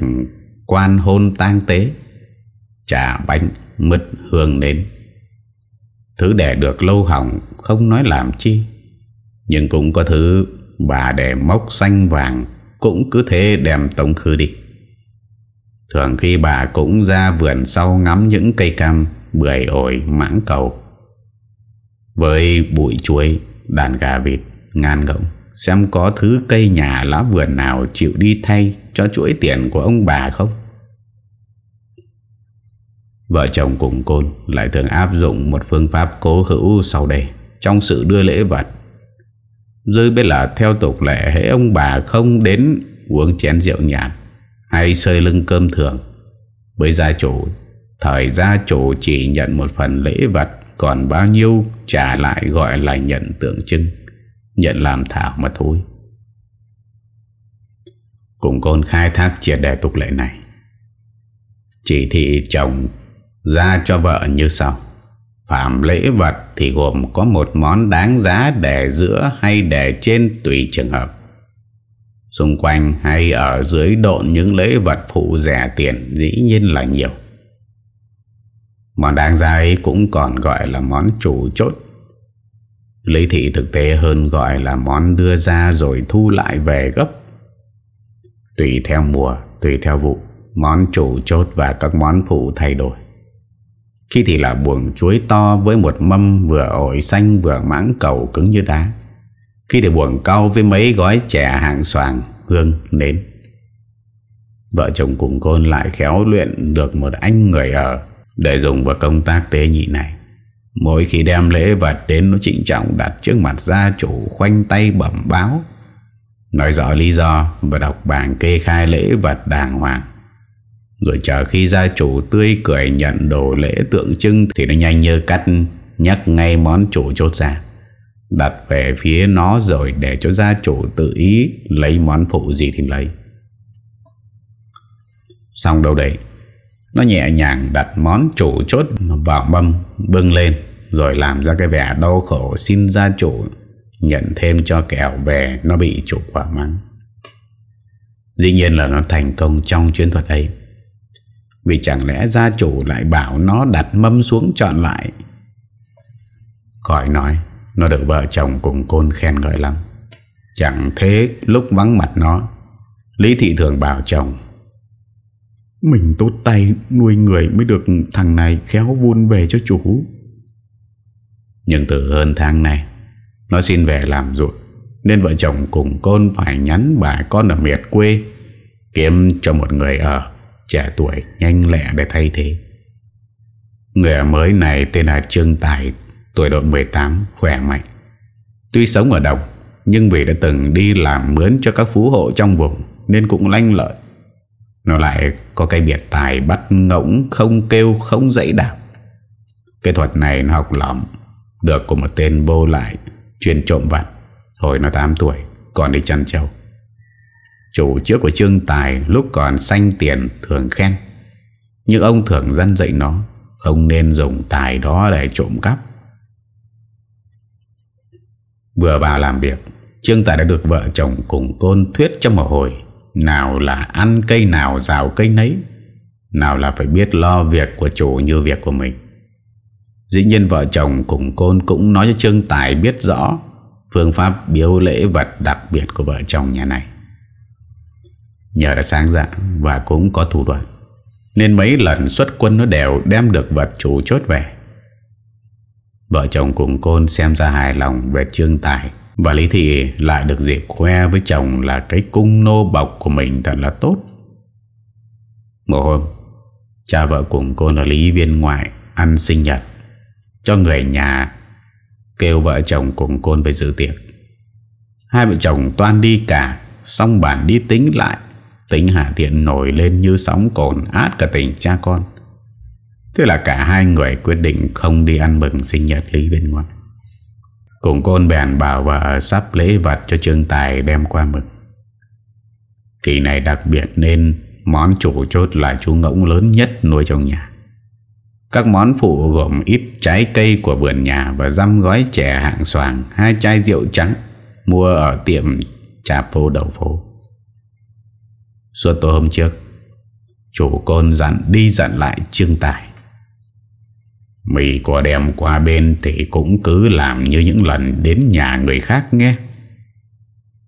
quan hôn tang tế Trà bánh Mất hương nến Thứ để được lâu hỏng Không nói làm chi Nhưng cũng có thứ Bà để mốc xanh vàng Cũng cứ thế đem tống khứ đi Thường khi bà cũng ra vườn sau ngắm những cây cam Bưởi ổi mãng cầu Với bụi chuối Đàn gà vịt Ngan ngỗng Xem có thứ cây nhà lá vườn nào chịu đi thay Cho chuỗi tiền của ông bà không Vợ chồng cùng côn lại thường áp dụng một phương pháp cố hữu sau đây trong sự đưa lễ vật. Dư biết là theo tục lệ hễ ông bà không đến uống chén rượu nhạt hay sơi lưng cơm thường. Với gia chủ, thời gia chủ chỉ nhận một phần lễ vật còn bao nhiêu trả lại gọi là nhận tượng trưng, nhận làm thảo mà thôi. Cùng côn khai thác triệt đề tục lệ này. Chỉ thị chồng ra cho vợ như sau Phạm lễ vật thì gồm có một món đáng giá để giữa hay để trên tùy trường hợp Xung quanh hay ở dưới độn những lễ vật phụ rẻ tiền dĩ nhiên là nhiều Món đáng giá ấy cũng còn gọi là món chủ chốt Lý thị thực tế hơn gọi là món đưa ra rồi thu lại về gấp Tùy theo mùa, tùy theo vụ Món chủ chốt và các món phụ thay đổi khi thì là buồng chuối to với một mâm vừa ổi xanh vừa mãng cầu cứng như đá Khi thì buồng cau với mấy gói chè hàng soàng, hương, nến Vợ chồng cùng côn lại khéo luyện được một anh người ở Để dùng vào công tác tế nhị này Mỗi khi đem lễ vật đến nó trịnh trọng đặt trước mặt gia chủ khoanh tay bẩm báo Nói rõ lý do và đọc bảng kê khai lễ vật đàng hoàng rồi chờ khi gia chủ tươi cười nhận đồ lễ tượng trưng Thì nó nhanh như cắt nhắc ngay món chủ chốt ra Đặt về phía nó rồi để cho gia chủ tự ý lấy món phụ gì thì lấy Xong đâu đấy Nó nhẹ nhàng đặt món chủ chốt vào mâm bưng lên Rồi làm ra cái vẻ đau khổ xin gia chủ Nhận thêm cho kẻo về nó bị chủ quả mắng Dĩ nhiên là nó thành công trong chuyến thuật ấy vì chẳng lẽ gia chủ lại bảo nó đặt mâm xuống chọn lại Khỏi nói Nó được vợ chồng cùng côn khen ngợi lắm Chẳng thế lúc vắng mặt nó Lý thị thường bảo chồng Mình tốt tay nuôi người mới được thằng này khéo vun về cho chủ. Nhưng từ hơn tháng này Nó xin về làm ruột Nên vợ chồng cùng côn phải nhắn bà con ở miệt quê Kiếm cho một người ở trẻ tuổi nhanh lẹ để thay thế. Người mới này tên là Trương Tài, tuổi độ 18, khỏe mạnh. Tuy sống ở đồng, nhưng vì đã từng đi làm mướn cho các phú hộ trong vùng nên cũng lanh lợi. Nó lại có cái biệt tài bắt ngỗng không kêu không dãy đạp. Cái thuật này nó học lỏng, được của một tên vô lại, chuyên trộm vặt, hồi nó 8 tuổi, còn đi chăn trâu. Chủ trước của Trương Tài lúc còn xanh tiền thường khen Nhưng ông thường dân dạy nó Không nên dùng tài đó để trộm cắp Vừa vào làm việc Trương Tài đã được vợ chồng cùng côn thuyết trong một hồi Nào là ăn cây nào rào cây nấy Nào là phải biết lo việc của chủ như việc của mình Dĩ nhiên vợ chồng cùng côn cũng nói cho Trương Tài biết rõ Phương pháp biếu lễ vật đặc biệt của vợ chồng nhà này Nhờ đã sáng dạng và cũng có thủ đoạn Nên mấy lần xuất quân nó đều đem được vật chủ chốt về Vợ chồng cùng côn xem ra hài lòng về trương tài Và Lý Thị lại được dịp khoe với chồng là cái cung nô bọc của mình thật là tốt Một hôm Cha vợ cùng côn là Lý Viên ngoại ăn sinh nhật Cho người nhà Kêu vợ chồng cùng côn về dự tiệc Hai vợ chồng toan đi cả Xong bản đi tính lại Tính Hạ Thiện nổi lên như sóng cồn át cả tình cha con Thế là cả hai người quyết định không đi ăn mừng sinh nhật Lý bên ngoài Cùng con bèn bảo vợ sắp lễ vật cho Trương Tài đem qua mừng Kỳ này đặc biệt nên món chủ chốt là chú ngỗng lớn nhất nuôi trong nhà Các món phụ gồm ít trái cây của vườn nhà và răm gói chè hạng soàng, hai chai rượu trắng mua ở tiệm trà phố đầu phố. Suốt tối hôm trước Chủ con dặn đi dặn lại Trương Tài Mì có đem qua bên Thì cũng cứ làm như những lần Đến nhà người khác nghe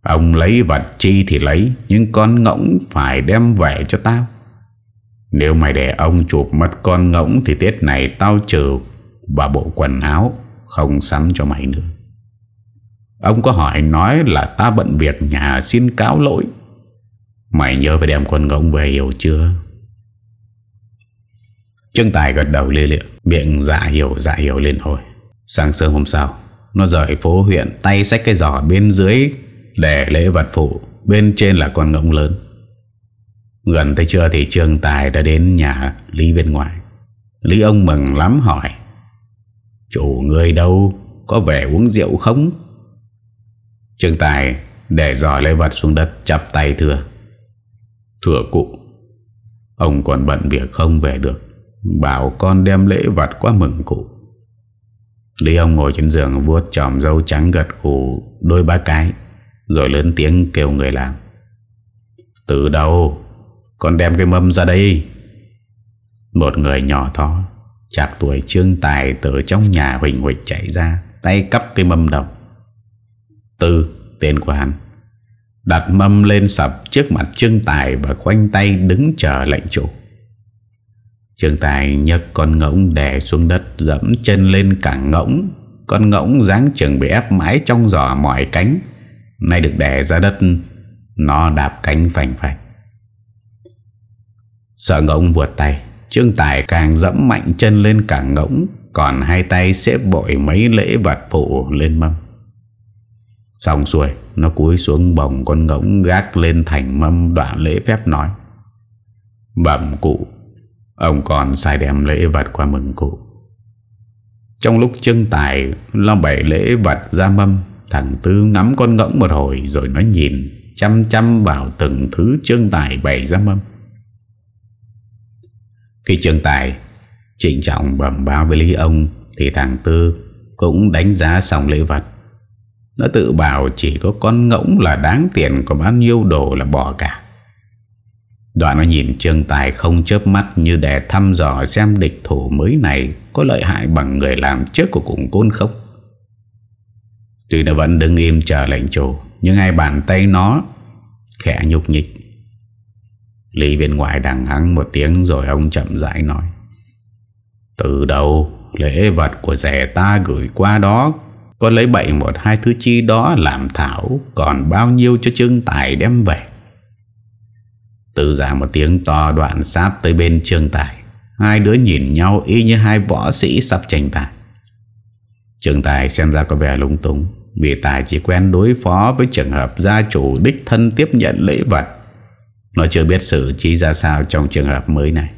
Ông lấy vật chi thì lấy Nhưng con ngỗng phải đem về cho tao Nếu mày để ông chụp mất con ngỗng Thì tết này tao trừ Và bộ quần áo Không sắm cho mày nữa Ông có hỏi nói là ta bận việc nhà xin cáo lỗi Mày nhớ phải đem con ngỗng về hiểu chưa Trương Tài gật đầu lê liệu Miệng dạ hiểu dạ hiểu lên hồi Sáng sớm hôm sau Nó rời phố huyện tay xách cái giỏ bên dưới Để lễ vật phụ Bên trên là con ngỗng lớn Gần tới trưa thì Trương Tài đã đến nhà Lý bên ngoài Lý ông mừng lắm hỏi Chủ người đâu Có vẻ uống rượu không Trương Tài để giỏ lễ vật xuống đất Chập tay thừa. Thưa cụ Ông còn bận việc không về được Bảo con đem lễ vật qua mừng cụ Lý ông ngồi trên giường vuốt tròm dâu trắng gật cụ đôi ba cái Rồi lớn tiếng kêu người làm Từ đâu Con đem cái mâm ra đây Một người nhỏ thó Chạc tuổi trương tài từ trong nhà huỳnh huỳnh chạy ra Tay cắp cái mâm đồng từ tên của hắn Đặt mâm lên sập trước mặt Trương Tài Và khoanh tay đứng chờ lệnh chủ Trương Tài nhấc con ngỗng đè xuống đất Dẫm chân lên cả ngỗng Con ngỗng dáng chừng bị ép mãi trong giò mỏi cánh Nay được đè ra đất Nó đạp cánh phành phành Sợ ngỗng buột tay Trương Tài càng dẫm mạnh chân lên cả ngỗng Còn hai tay xếp bội mấy lễ vật phụ lên mâm Xong xuôi nó cúi xuống bồng con ngỗng gác lên thành mâm đoạn lễ phép nói Bẩm cụ Ông còn xài đem lễ vật qua mừng cụ Trong lúc trưng tài Lo bày lễ vật ra mâm Thằng Tư ngắm con ngỗng một hồi Rồi nó nhìn chăm chăm vào từng thứ trưng tài bày ra mâm Khi trưng tài Trịnh trọng bẩm báo với Lý ông Thì thằng Tư cũng đánh giá xong lễ vật nó tự bảo chỉ có con ngỗng là đáng tiền Còn bao nhiêu đồ là bỏ cả Đoạn nó nhìn Trương Tài không chớp mắt Như để thăm dò xem địch thủ mới này Có lợi hại bằng người làm trước của cùng côn không Tuy nó vẫn đứng im chờ lệnh chủ Nhưng hai bàn tay nó Khẽ nhục nhịch Lý bên ngoại đằng hắng một tiếng Rồi ông chậm rãi nói Từ đầu lễ vật của rẻ ta gửi qua đó Tôi lấy bậy một hai thứ chi đó làm thảo Còn bao nhiêu cho Trương Tài đem về Từ ra một tiếng to đoạn sáp tới bên Trương Tài Hai đứa nhìn nhau y như hai võ sĩ sắp tranh tài Trương Tài xem ra có vẻ lung túng Vì Tài chỉ quen đối phó với trường hợp gia chủ đích thân tiếp nhận lễ vật Nó chưa biết xử chi ra sao trong trường hợp mới này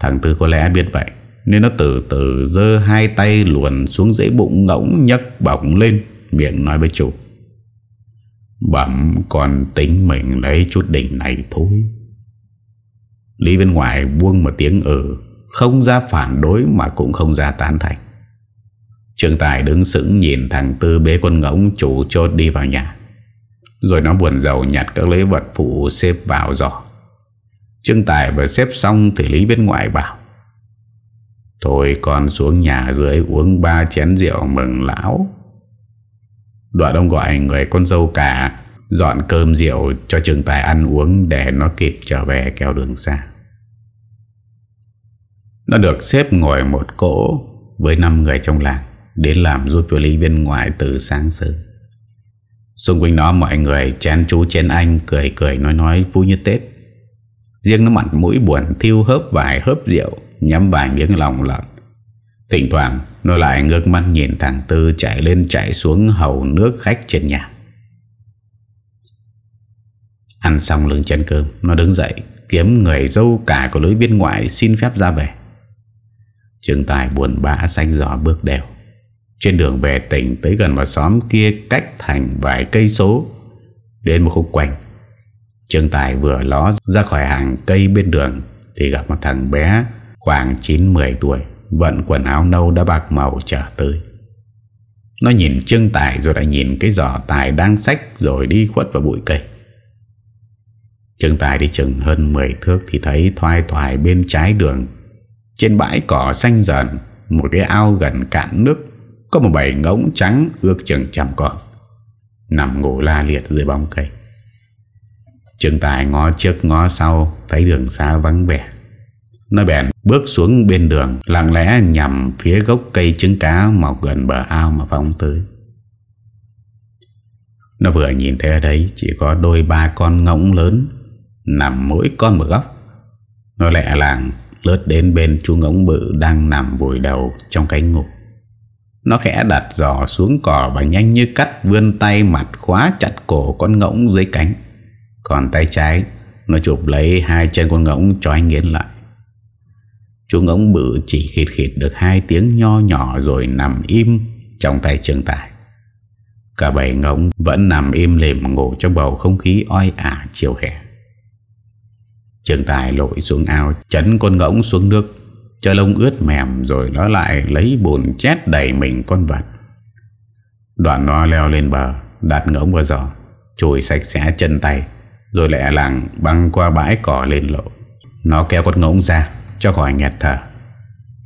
Thằng Tư có lẽ biết vậy nên nó từ từ dơ hai tay luồn xuống dãy bụng ngỗng nhấc bỏng lên Miệng nói với chủ Bẩm còn tính mình lấy chút đỉnh này thôi Lý bên ngoài buông một tiếng ừ Không ra phản đối mà cũng không ra tán thành Trường Tài đứng sững nhìn thằng Tư bế con ngỗng chủ chốt đi vào nhà Rồi nó buồn giàu nhặt các lễ vật phụ xếp vào giỏ Trương Tài vừa xếp xong thì Lý bên ngoài bảo Thôi con xuống nhà dưới uống ba chén rượu mừng lão Đoạn ông gọi người con dâu cả Dọn cơm rượu cho trường tài ăn uống Để nó kịp trở về kéo đường xa Nó được xếp ngồi một cỗ Với 5 người trong làng Đến làm giúp cho lý viên ngoại từ sáng sớm Xung quanh nó mọi người chén chú chén anh Cười cười nói nói vui như Tết Riêng nó mặn mũi buồn thiêu hớp vài hớp rượu Nhắm vài miếng lòng lợn Thỉnh thoảng nó lại ngước mắt nhìn thằng Tư Chạy lên chạy xuống hầu nước khách trên nhà Ăn xong lưng chân cơm Nó đứng dậy kiếm người dâu cả của lưới biên ngoại Xin phép ra về Trường Tài buồn bã xanh giỏ bước đều Trên đường về tỉnh Tới gần vào xóm kia cách thành vài cây số Đến một khúc quanh Trương Tài vừa ló ra khỏi hàng cây bên đường Thì gặp một thằng bé Khoảng 9-10 tuổi Vận quần áo nâu đã bạc màu trở tới Nó nhìn Trương Tài rồi lại nhìn cái giỏ Tài đang sách Rồi đi khuất vào bụi cây Trương Tài đi chừng hơn 10 thước Thì thấy thoai thoải bên trái đường Trên bãi cỏ xanh dần Một cái ao gần cạn nước Có một bầy ngỗng trắng ước chừng trăm con Nằm ngủ la liệt dưới bóng cây Trương Tài ngó trước ngó sau Thấy đường xa vắng vẻ nó bèn bước xuống bên đường Lặng lẽ nhằm phía gốc cây trứng cá Mọc gần bờ ao mà phóng tới Nó vừa nhìn thấy ở đấy Chỉ có đôi ba con ngỗng lớn Nằm mỗi con một góc Nó lẹ làng lướt đến bên chú ngỗng bự Đang nằm vùi đầu trong cánh ngục Nó khẽ đặt giò xuống cỏ Và nhanh như cắt vươn tay mặt Khóa chặt cổ con ngỗng dưới cánh Còn tay trái Nó chụp lấy hai chân con ngỗng cho anh nghiến lại Chúng ống bự chỉ khịt khịt được hai tiếng nho nhỏ rồi nằm im trong tay trường Tài. Cả bảy ngống vẫn nằm im lềm ngủ trong bầu không khí oi ả chiều hè. trường Tài lội xuống ao chấn con ngỗng xuống nước cho lông ướt mềm rồi nó lại lấy bồn chét đầy mình con vật. Đoạn nó leo lên bờ, đặt ngỗng vào giò, chùi sạch sẽ chân tay, rồi lẹ làng băng qua bãi cỏ lên lộ. Nó kéo con ngỗng ra, cho khỏi nghẹt thở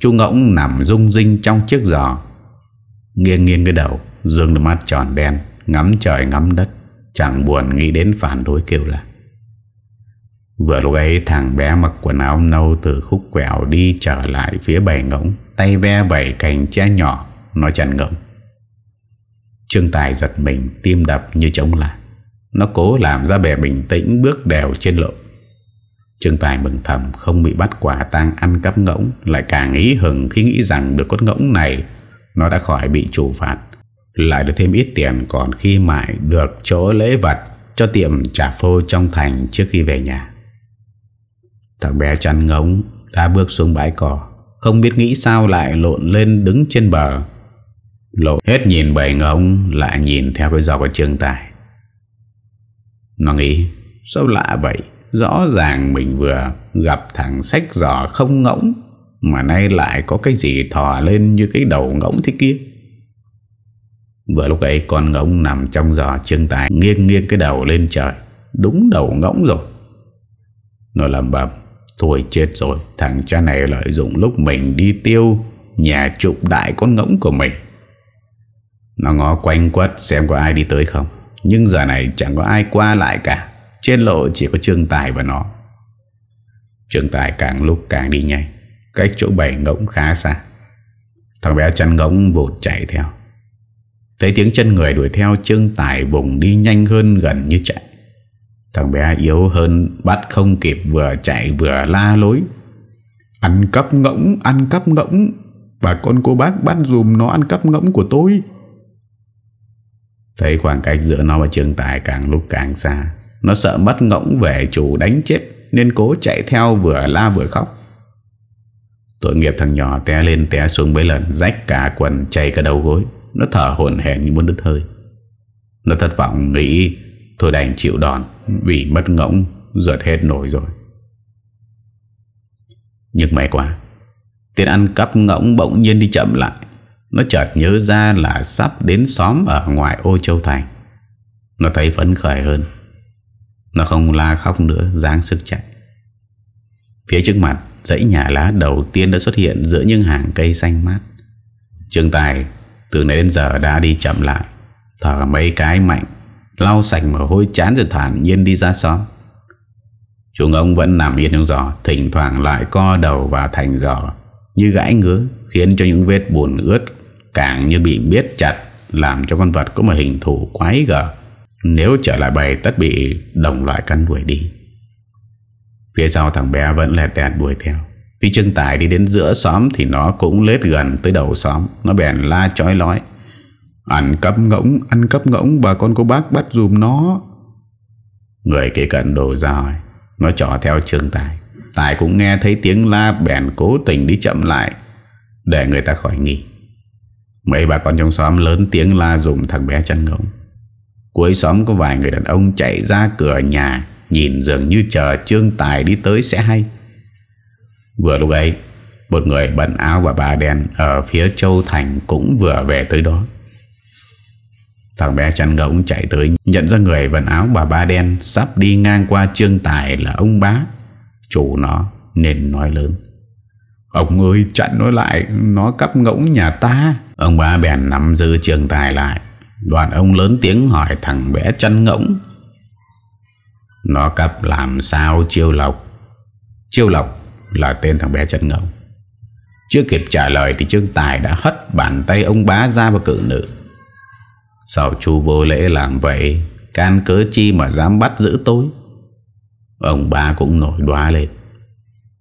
Chú Ngỗng nằm rung rinh trong chiếc giò Nghiêng nghiêng cái đầu Dương đôi mắt tròn đen Ngắm trời ngắm đất Chẳng buồn nghĩ đến phản đối kêu là Vừa lúc ấy thằng bé mặc quần áo nâu Từ khúc quẹo đi trở lại phía bầy ngỗng Tay ve bảy cành tre nhỏ Nó chăn ngỗng Trương Tài giật mình Tim đập như trống lại Nó cố làm ra bè bình tĩnh Bước đều trên lộ Trương Tài mừng thầm không bị bắt quả tang ăn cắp ngỗng Lại càng ý hừng khi nghĩ rằng được con ngỗng này Nó đã khỏi bị chủ phạt Lại được thêm ít tiền còn khi mại được chỗ lễ vật Cho tiệm trà phô trong thành trước khi về nhà Thằng bé chăn ngỗng đã bước xuống bãi cỏ Không biết nghĩ sao lại lộn lên đứng trên bờ Lộ hết nhìn bầy ngỗng lại nhìn theo cái giò của Trương Tài Nó nghĩ sao lạ vậy Rõ ràng mình vừa gặp thằng sách giỏ không ngỗng Mà nay lại có cái gì thò lên như cái đầu ngỗng thế kia Vừa lúc ấy con ngỗng nằm trong giò trương tài Nghiêng nghiêng cái đầu lên trời Đúng đầu ngỗng rồi Nó lầm bầm Thôi chết rồi Thằng cha này lợi dụng lúc mình đi tiêu Nhà trục đại con ngỗng của mình Nó ngó quanh quất xem có ai đi tới không Nhưng giờ này chẳng có ai qua lại cả trên lộ chỉ có Trương Tài và nó Trương Tài càng lúc càng đi nhanh Cách chỗ bảy ngỗng khá xa Thằng bé chăn ngỗng vụt chạy theo Thấy tiếng chân người đuổi theo Trương Tài bùng đi nhanh hơn gần như chạy Thằng bé yếu hơn Bắt không kịp vừa chạy vừa la lối Ăn cắp ngỗng Ăn cắp ngỗng Bà con cô bác bắt dùm nó ăn cắp ngỗng của tôi Thấy khoảng cách giữa nó và Trương Tài càng lúc càng xa nó sợ mất ngỗng về chủ đánh chết Nên cố chạy theo vừa la vừa khóc Tội nghiệp thằng nhỏ té lên té xuống mấy lần Rách cả quần chảy cả đầu gối Nó thở hồn hèn như muốn đứt hơi Nó thất vọng nghĩ Thôi đành chịu đòn Vì mất ngỗng ruột hết nổi rồi Nhưng may quá Tiền ăn cắp ngỗng bỗng nhiên đi chậm lại Nó chợt nhớ ra là sắp đến xóm ở ngoài ô châu thành Nó thấy phấn khởi hơn nó không la khóc nữa dáng sức chạy Phía trước mặt dãy nhà lá đầu tiên đã xuất hiện Giữa những hàng cây xanh mát Trường Tài từ nãy đến giờ đã đi chậm lại Thở mấy cái mạnh Lau sạch mồ hôi chán rồi thản nhiên đi ra xóm Chúng ông vẫn nằm yên trong giò Thỉnh thoảng lại co đầu và thành giò Như gãi ngứa Khiến cho những vết buồn ướt Càng như bị biết chặt Làm cho con vật có một hình thù quái gở nếu trở lại bầy tất bị đồng loại cắn đuổi đi Phía sau thằng bé vẫn lẹt đẹt đuổi theo Khi Trương Tài đi đến giữa xóm Thì nó cũng lết gần tới đầu xóm Nó bèn la trói lói Ăn cắp ngỗng, ăn cắp ngỗng Bà con cô bác bắt dùm nó Người kia cận đồ ra hỏi Nó trỏ theo Trương Tài Tài cũng nghe thấy tiếng la bèn cố tình đi chậm lại Để người ta khỏi nghỉ Mấy bà con trong xóm lớn tiếng la dùng thằng bé chăn ngỗng Cuối xóm có vài người đàn ông chạy ra cửa nhà Nhìn dường như chờ Trương Tài đi tới sẽ hay Vừa lúc ấy Một người bận áo và bà đen Ở phía Châu Thành cũng vừa về tới đó Thằng bé chăn ngỗng chạy tới Nhận ra người bận áo bà ba đen Sắp đi ngang qua Trương Tài là ông bá Chủ nó nên nói lớn Ông ơi chặn nó lại Nó cắp ngỗng nhà ta Ông bá bèn nắm giữ Trương Tài lại Đoàn ông lớn tiếng hỏi thằng bé chân ngỗng Nó cặp làm sao chiêu lộc Chiêu lộc là tên thằng bé chân ngỗng Chưa kịp trả lời thì Trương Tài đã hất bàn tay ông bá ra và cự nữ Sao chú vô lễ làm vậy Can cớ chi mà dám bắt giữ tôi Ông ba cũng nổi đoá lên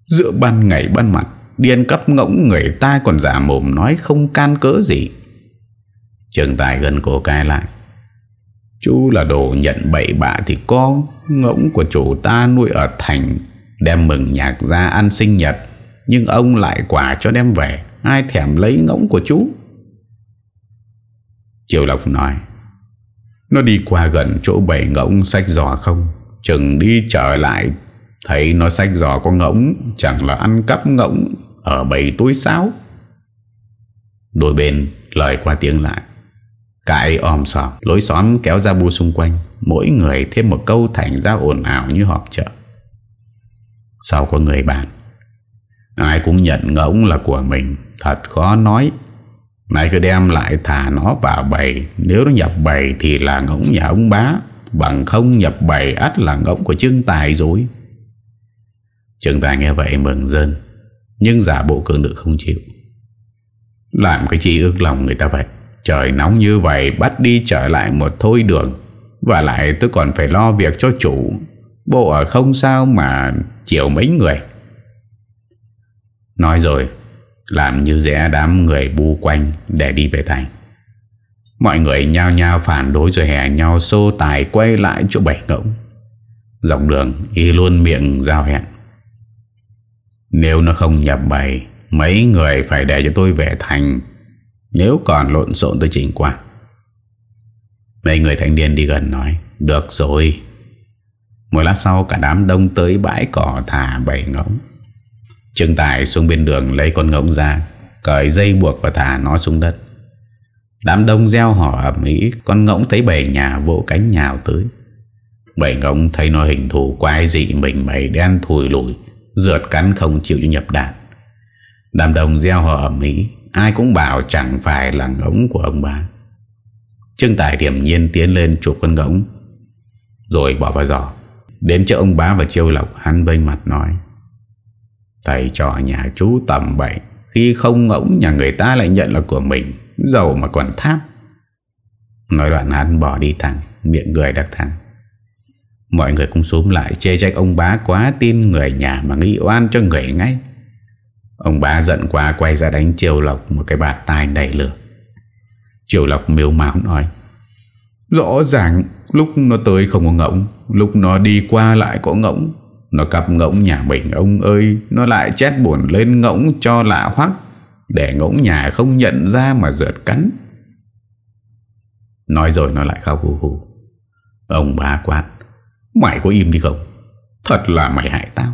Giữa ban ngày ban mặt Điên cấp ngỗng người ta còn giả mồm nói không can cớ gì Trường Tài gần cổ cai lại Chú là đồ nhận bậy bạ thì có Ngỗng của chủ ta nuôi ở thành Đem mừng nhạc ra ăn sinh nhật Nhưng ông lại quả cho đem về Ai thèm lấy ngỗng của chú Triều Lộc nói Nó đi qua gần chỗ bầy ngỗng sách giò không Chừng đi trở lại Thấy nó sách giò có ngỗng Chẳng là ăn cắp ngỗng Ở bầy túi sáo Đôi bên lời qua tiếng lại Cãi òm sòm Lối xóm kéo ra bu xung quanh Mỗi người thêm một câu thành ra ồn ào như họp chợ Sau có người bạn Ai cũng nhận ngỗng là của mình Thật khó nói Này cứ đem lại thả nó vào bầy Nếu nó nhập bầy thì là ngỗng nhà ông bá Bằng không nhập bầy ắt là ngỗng của Trương Tài rồi Trương Tài nghe vậy mừng dân Nhưng giả bộ cường được không chịu Làm cái chi ước lòng người ta vậy Trời nóng như vậy bắt đi trở lại một thôi đường Và lại tôi còn phải lo việc cho chủ Bộ ở không sao mà chiều mấy người Nói rồi Làm như rẽ đám người bu quanh để đi về thành Mọi người nhao nhao phản đối rồi hè nhau xô tài quay lại chỗ bảy ngỗng Dọc đường y luôn miệng giao hẹn Nếu nó không nhập bày Mấy người phải để cho tôi về thành nếu còn lộn xộn tôi chỉnh qua Mấy người thanh niên đi gần nói Được rồi Một lát sau cả đám đông tới bãi cỏ thả bảy ngỗng Trương Tài xuống bên đường lấy con ngỗng ra Cởi dây buộc và thả nó xuống đất Đám đông gieo hò ẩm ý Con ngỗng thấy bảy nhà vỗ cánh nhào tới Bảy ngỗng thấy nó hình thù quái dị Mình mẩy đen thùi lùi Rượt cắn không chịu cho nhập đạn Đám đông gieo hò ẩm ý Ai cũng bảo chẳng phải là ngỗng của ông ba Trương Tài điểm nhiên tiến lên chụp con ngỗng Rồi bỏ vào giỏ Đến chỗ ông bá và chiêu lộc Hắn bênh mặt nói Thầy trò nhà chú tầm bậy Khi không ngỗng nhà người ta lại nhận là của mình Giàu mà còn tháp Nói đoạn hắn bỏ đi thẳng Miệng người đặc thẳng Mọi người cũng xuống lại chê trách ông bá quá tin người nhà mà nghĩ oan cho người ngay Ông bá giận quá quay ra đánh Triều Lộc một cái bạt tai đầy lửa. Triều Lộc miêu máu nói Rõ ràng lúc nó tới không có ngỗng Lúc nó đi qua lại có ngỗng Nó cặp ngỗng nhà mình ông ơi Nó lại chết buồn lên ngỗng cho lạ hoắc Để ngỗng nhà không nhận ra mà giật cắn Nói rồi nó lại khóc hù hù Ông bà quát Mày có im đi không Thật là mày hại tao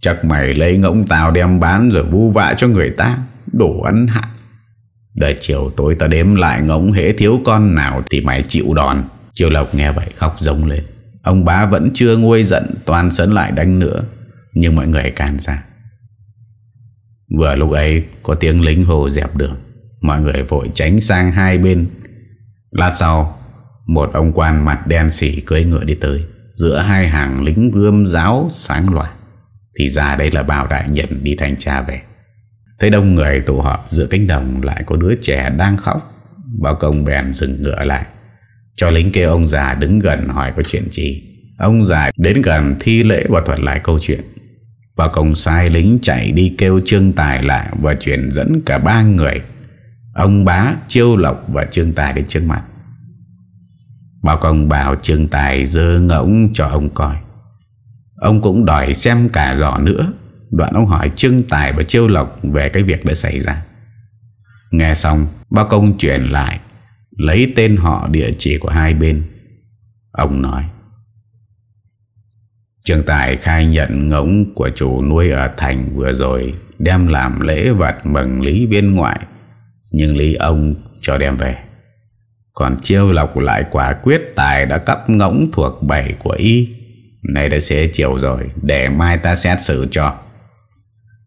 Chắc mày lấy ngỗng tàu đem bán rồi vu vạ cho người ta Đổ ăn hại Đợi chiều tối ta đếm lại ngỗng hế thiếu con nào thì mày chịu đòn Triều Lộc nghe vậy khóc rống lên Ông bá vẫn chưa nguôi giận toàn sấn lại đánh nữa Nhưng mọi người can ra Vừa lúc ấy có tiếng lính hồ dẹp đường Mọi người vội tránh sang hai bên Lát sau Một ông quan mặt đen xỉ cưới ngựa đi tới Giữa hai hàng lính gươm giáo sáng loạn thì ra đây là Bảo Đại nhận đi thanh tra về Thấy đông người tụ họp giữa cánh đồng Lại có đứa trẻ đang khóc bao công bèn dừng ngựa lại Cho lính kêu ông già đứng gần hỏi có chuyện gì Ông già đến gần thi lễ và thuật lại câu chuyện bao công sai lính chạy đi kêu Trương Tài lại Và chuyển dẫn cả ba người Ông bá, Chiêu Lộc và Trương Tài đến trước mặt bao công bảo Trương Tài dơ ngỗng cho ông coi Ông cũng đòi xem cả giỏ nữa Đoạn ông hỏi Trương Tài và Chiêu Lộc Về cái việc đã xảy ra Nghe xong Bác công chuyển lại Lấy tên họ địa chỉ của hai bên Ông nói Trương Tài khai nhận ngỗng của chủ nuôi ở thành vừa rồi Đem làm lễ vật mừng Lý viên ngoại Nhưng Lý ông cho đem về Còn Chiêu Lộc lại quả quyết Tài đã cắp ngỗng thuộc bảy của y Nay đã xế chiều rồi Để mai ta xét xử cho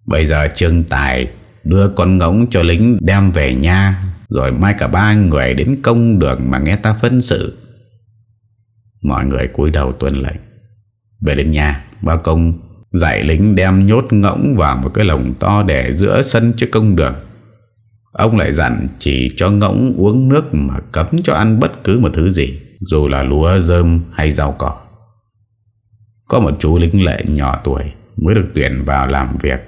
Bây giờ Trương Tài Đưa con ngỗng cho lính đem về nha Rồi mai cả ba người đến công đường Mà nghe ta phân xử. Mọi người cúi đầu tuân lệnh Về đến nhà Ba công dạy lính đem nhốt ngỗng Vào một cái lồng to để giữa sân trước công đường Ông lại dặn chỉ cho ngỗng uống nước Mà cấm cho ăn bất cứ một thứ gì Dù là lúa, rơm hay rau cỏ có một chú lính lệ nhỏ tuổi Mới được tuyển vào làm việc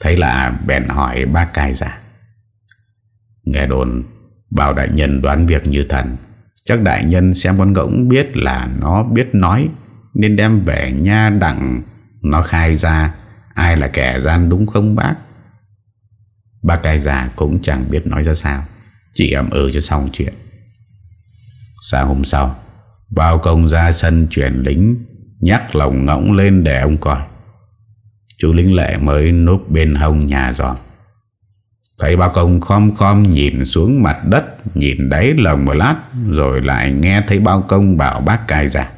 Thấy là bèn hỏi bác cai giả Nghe đồn Bảo đại nhân đoán việc như thần Chắc đại nhân xem con gỗng biết là nó biết nói Nên đem về nha đặng Nó khai ra Ai là kẻ gian đúng không bác Bác cai già cũng chẳng biết nói ra sao Chỉ ẩm ừ cho xong chuyện Sáng hôm sau Bao công ra sân chuyển lính Nhắc lòng ngỗng lên để ông coi Chú lính lệ mới núp bên hông nhà giòn Thấy bác công khom khom nhìn xuống mặt đất Nhìn đáy lồng một lát Rồi lại nghe thấy bao công bảo bác cai ra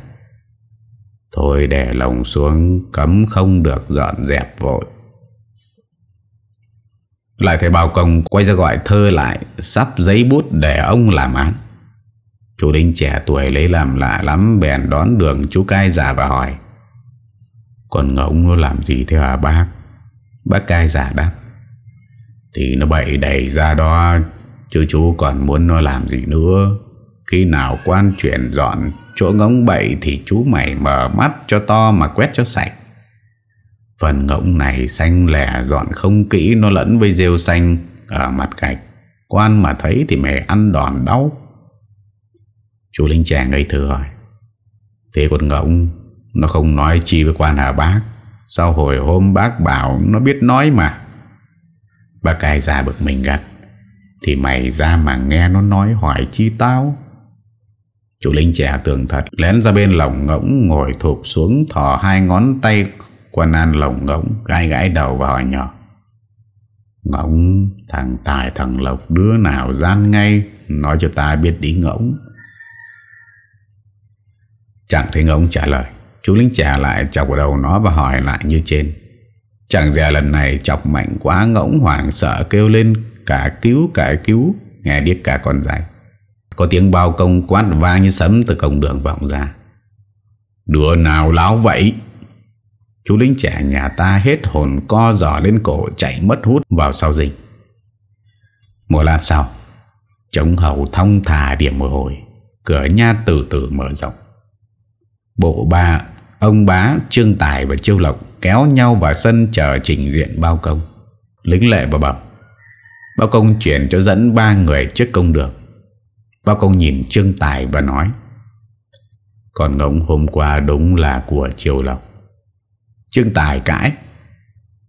Thôi để lồng xuống Cấm không được dọn dẹp vội Lại thấy bao công quay ra gọi thơ lại Sắp giấy bút để ông làm án Chú Đinh trẻ tuổi lấy làm lạ lắm Bèn đón đường chú Cai già và hỏi Còn ngỗng nó làm gì thế hả à, bác Bác Cai già đáp Thì nó bậy đầy ra đó Chứ chú còn muốn nó làm gì nữa Khi nào quan chuyển dọn Chỗ ngỗng bậy thì chú mày mở mắt cho to mà quét cho sạch Phần ngỗng này xanh lẻ dọn không kỹ Nó lẫn với rêu xanh ở mặt gạch Quan mà thấy thì mày ăn đòn đau Chú linh chàng ngây thơ hỏi Thế con ngỗng Nó không nói chi với quan hả bác Sau hồi hôm bác bảo Nó biết nói mà Bác cài già bực mình gắt Thì mày ra mà nghe nó nói hỏi chi tao Chú linh trẻ tưởng thật Lén ra bên lồng ngỗng Ngồi thụp xuống thỏ hai ngón tay Qua an lồng ngỗng Gai gãi đầu và hỏi nhỏ Ngỗng Thằng Tài thằng Lộc đứa nào gian ngay Nói cho ta biết đi ngỗng Chẳng thấy ông trả lời Chú lính trẻ lại chọc đầu nó và hỏi lại như trên chẳng dè lần này chọc mạnh quá ngỗng hoảng sợ kêu lên Cả cứu cả cứu Nghe điếc cả con dài Có tiếng bao công quát vang như sấm từ cổng đường vọng ra Đứa nào láo vậy Chú lính trẻ nhà ta hết hồn co giò lên cổ chạy mất hút vào sau dịch Một lát sau Trống hầu thông thả điểm một hồi Cửa nha từ từ mở rộng Bộ bà, ông bá, Trương Tài và Chiêu Lộc kéo nhau vào sân chờ trình diện bao công. Lính lệ và bập. Bao công chuyển cho dẫn ba người trước công đường. Bao công nhìn Trương Tài và nói Còn ngỗng hôm qua đúng là của Triều Lộc Trương Tài cãi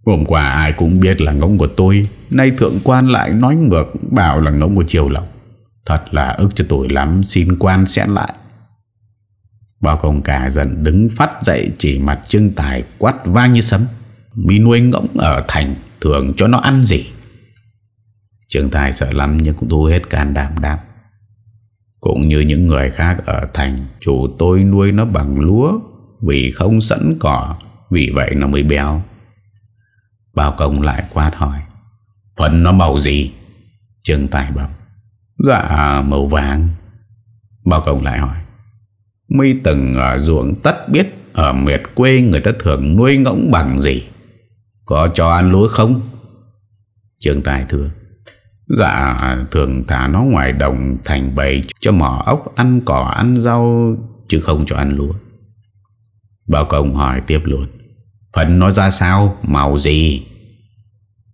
Hôm qua ai cũng biết là ngỗng của tôi Nay thượng quan lại nói ngược Bảo là ngỗng của Triều Lộc Thật là ức cho tôi lắm Xin quan xét lại Bao công cả giận đứng phát dậy chỉ mặt Trương Tài quát vang như sấm. Mi nuôi ngỗng ở thành thường cho nó ăn gì. Trương Tài sợ lắm nhưng cũng thu hết can đảm đáp. Cũng như những người khác ở thành, chủ tôi nuôi nó bằng lúa vì không sẵn cỏ, vì vậy nó mới béo. Bao công lại quát hỏi, phần nó màu gì? Trương Tài bảo, dạ màu vàng. Bao công lại hỏi, My từng ở à, ruộng tất biết ở miệt quê người ta thường nuôi ngỗng bằng gì. Có cho ăn lúa không? trương Tài thưa. Dạ thường thả nó ngoài đồng thành bầy cho mỏ ốc ăn cỏ ăn rau chứ không cho ăn lúa. Bảo công hỏi tiếp luôn. Phần nó ra sao? Màu gì?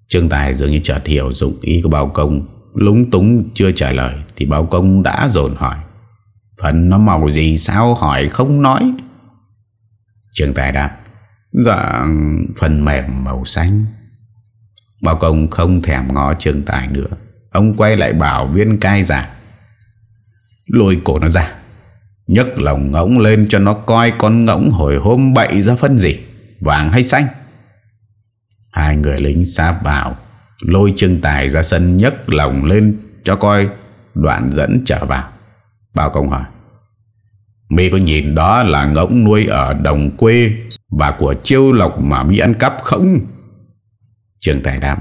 Trương Tài dường như chợt hiểu dụng ý của Bảo Công Lúng túng chưa trả lời Thì Bảo Công đã dồn hỏi phần nó màu gì sao hỏi không nói Trường Tài đáp Dạ phần mềm màu xanh Bảo công không thèm ngó Trường Tài nữa Ông quay lại bảo viên cai giả Lôi cổ nó ra nhấc lòng ngỗng lên cho nó coi con ngỗng hồi hôm bậy ra phân gì Vàng hay xanh Hai người lính sáp vào Lôi Trương Tài ra sân nhấc lòng lên cho coi Đoạn dẫn trở vào Bao công hỏi Mê có nhìn đó là ngỗng nuôi ở đồng quê Và của chiêu lộc mà bị ăn cắp không Trường Tài đáp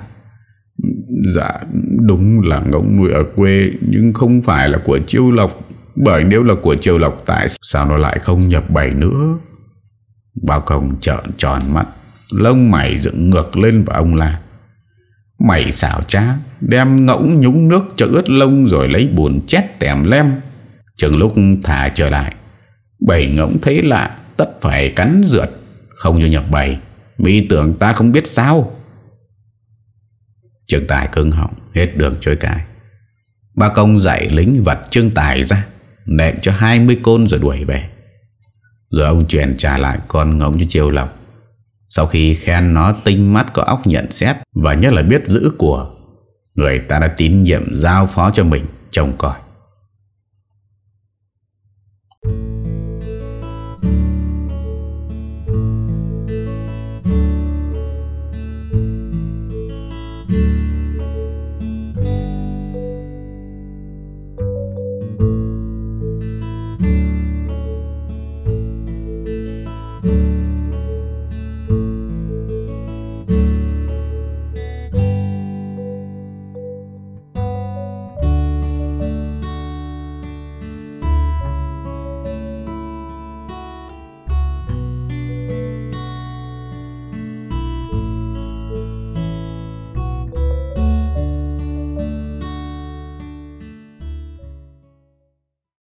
Dạ đúng là ngỗng nuôi ở quê Nhưng không phải là của chiêu lộc Bởi nếu là của chiêu lộc Tại sao nó lại không nhập bày nữa Bao công trợn tròn mắt Lông mày dựng ngược lên và ông la Mày xảo trá Đem ngỗng nhúng nước cho ướt lông Rồi lấy bùn chét tèm lem Chừng lúc thả trở lại Bảy ngỗng thấy lạ Tất phải cắn rượt Không cho nhập bầy mỹ tưởng ta không biết sao Trương Tài cưng họng Hết đường chối cãi Ba công dạy lính vật Trương Tài ra Nện cho 20 côn rồi đuổi về Rồi ông chuyển trả lại con ngỗng cho chiêu lộc Sau khi khen nó tinh mắt có óc nhận xét Và nhất là biết giữ của Người ta đã tín nhiệm giao phó cho mình Trông coi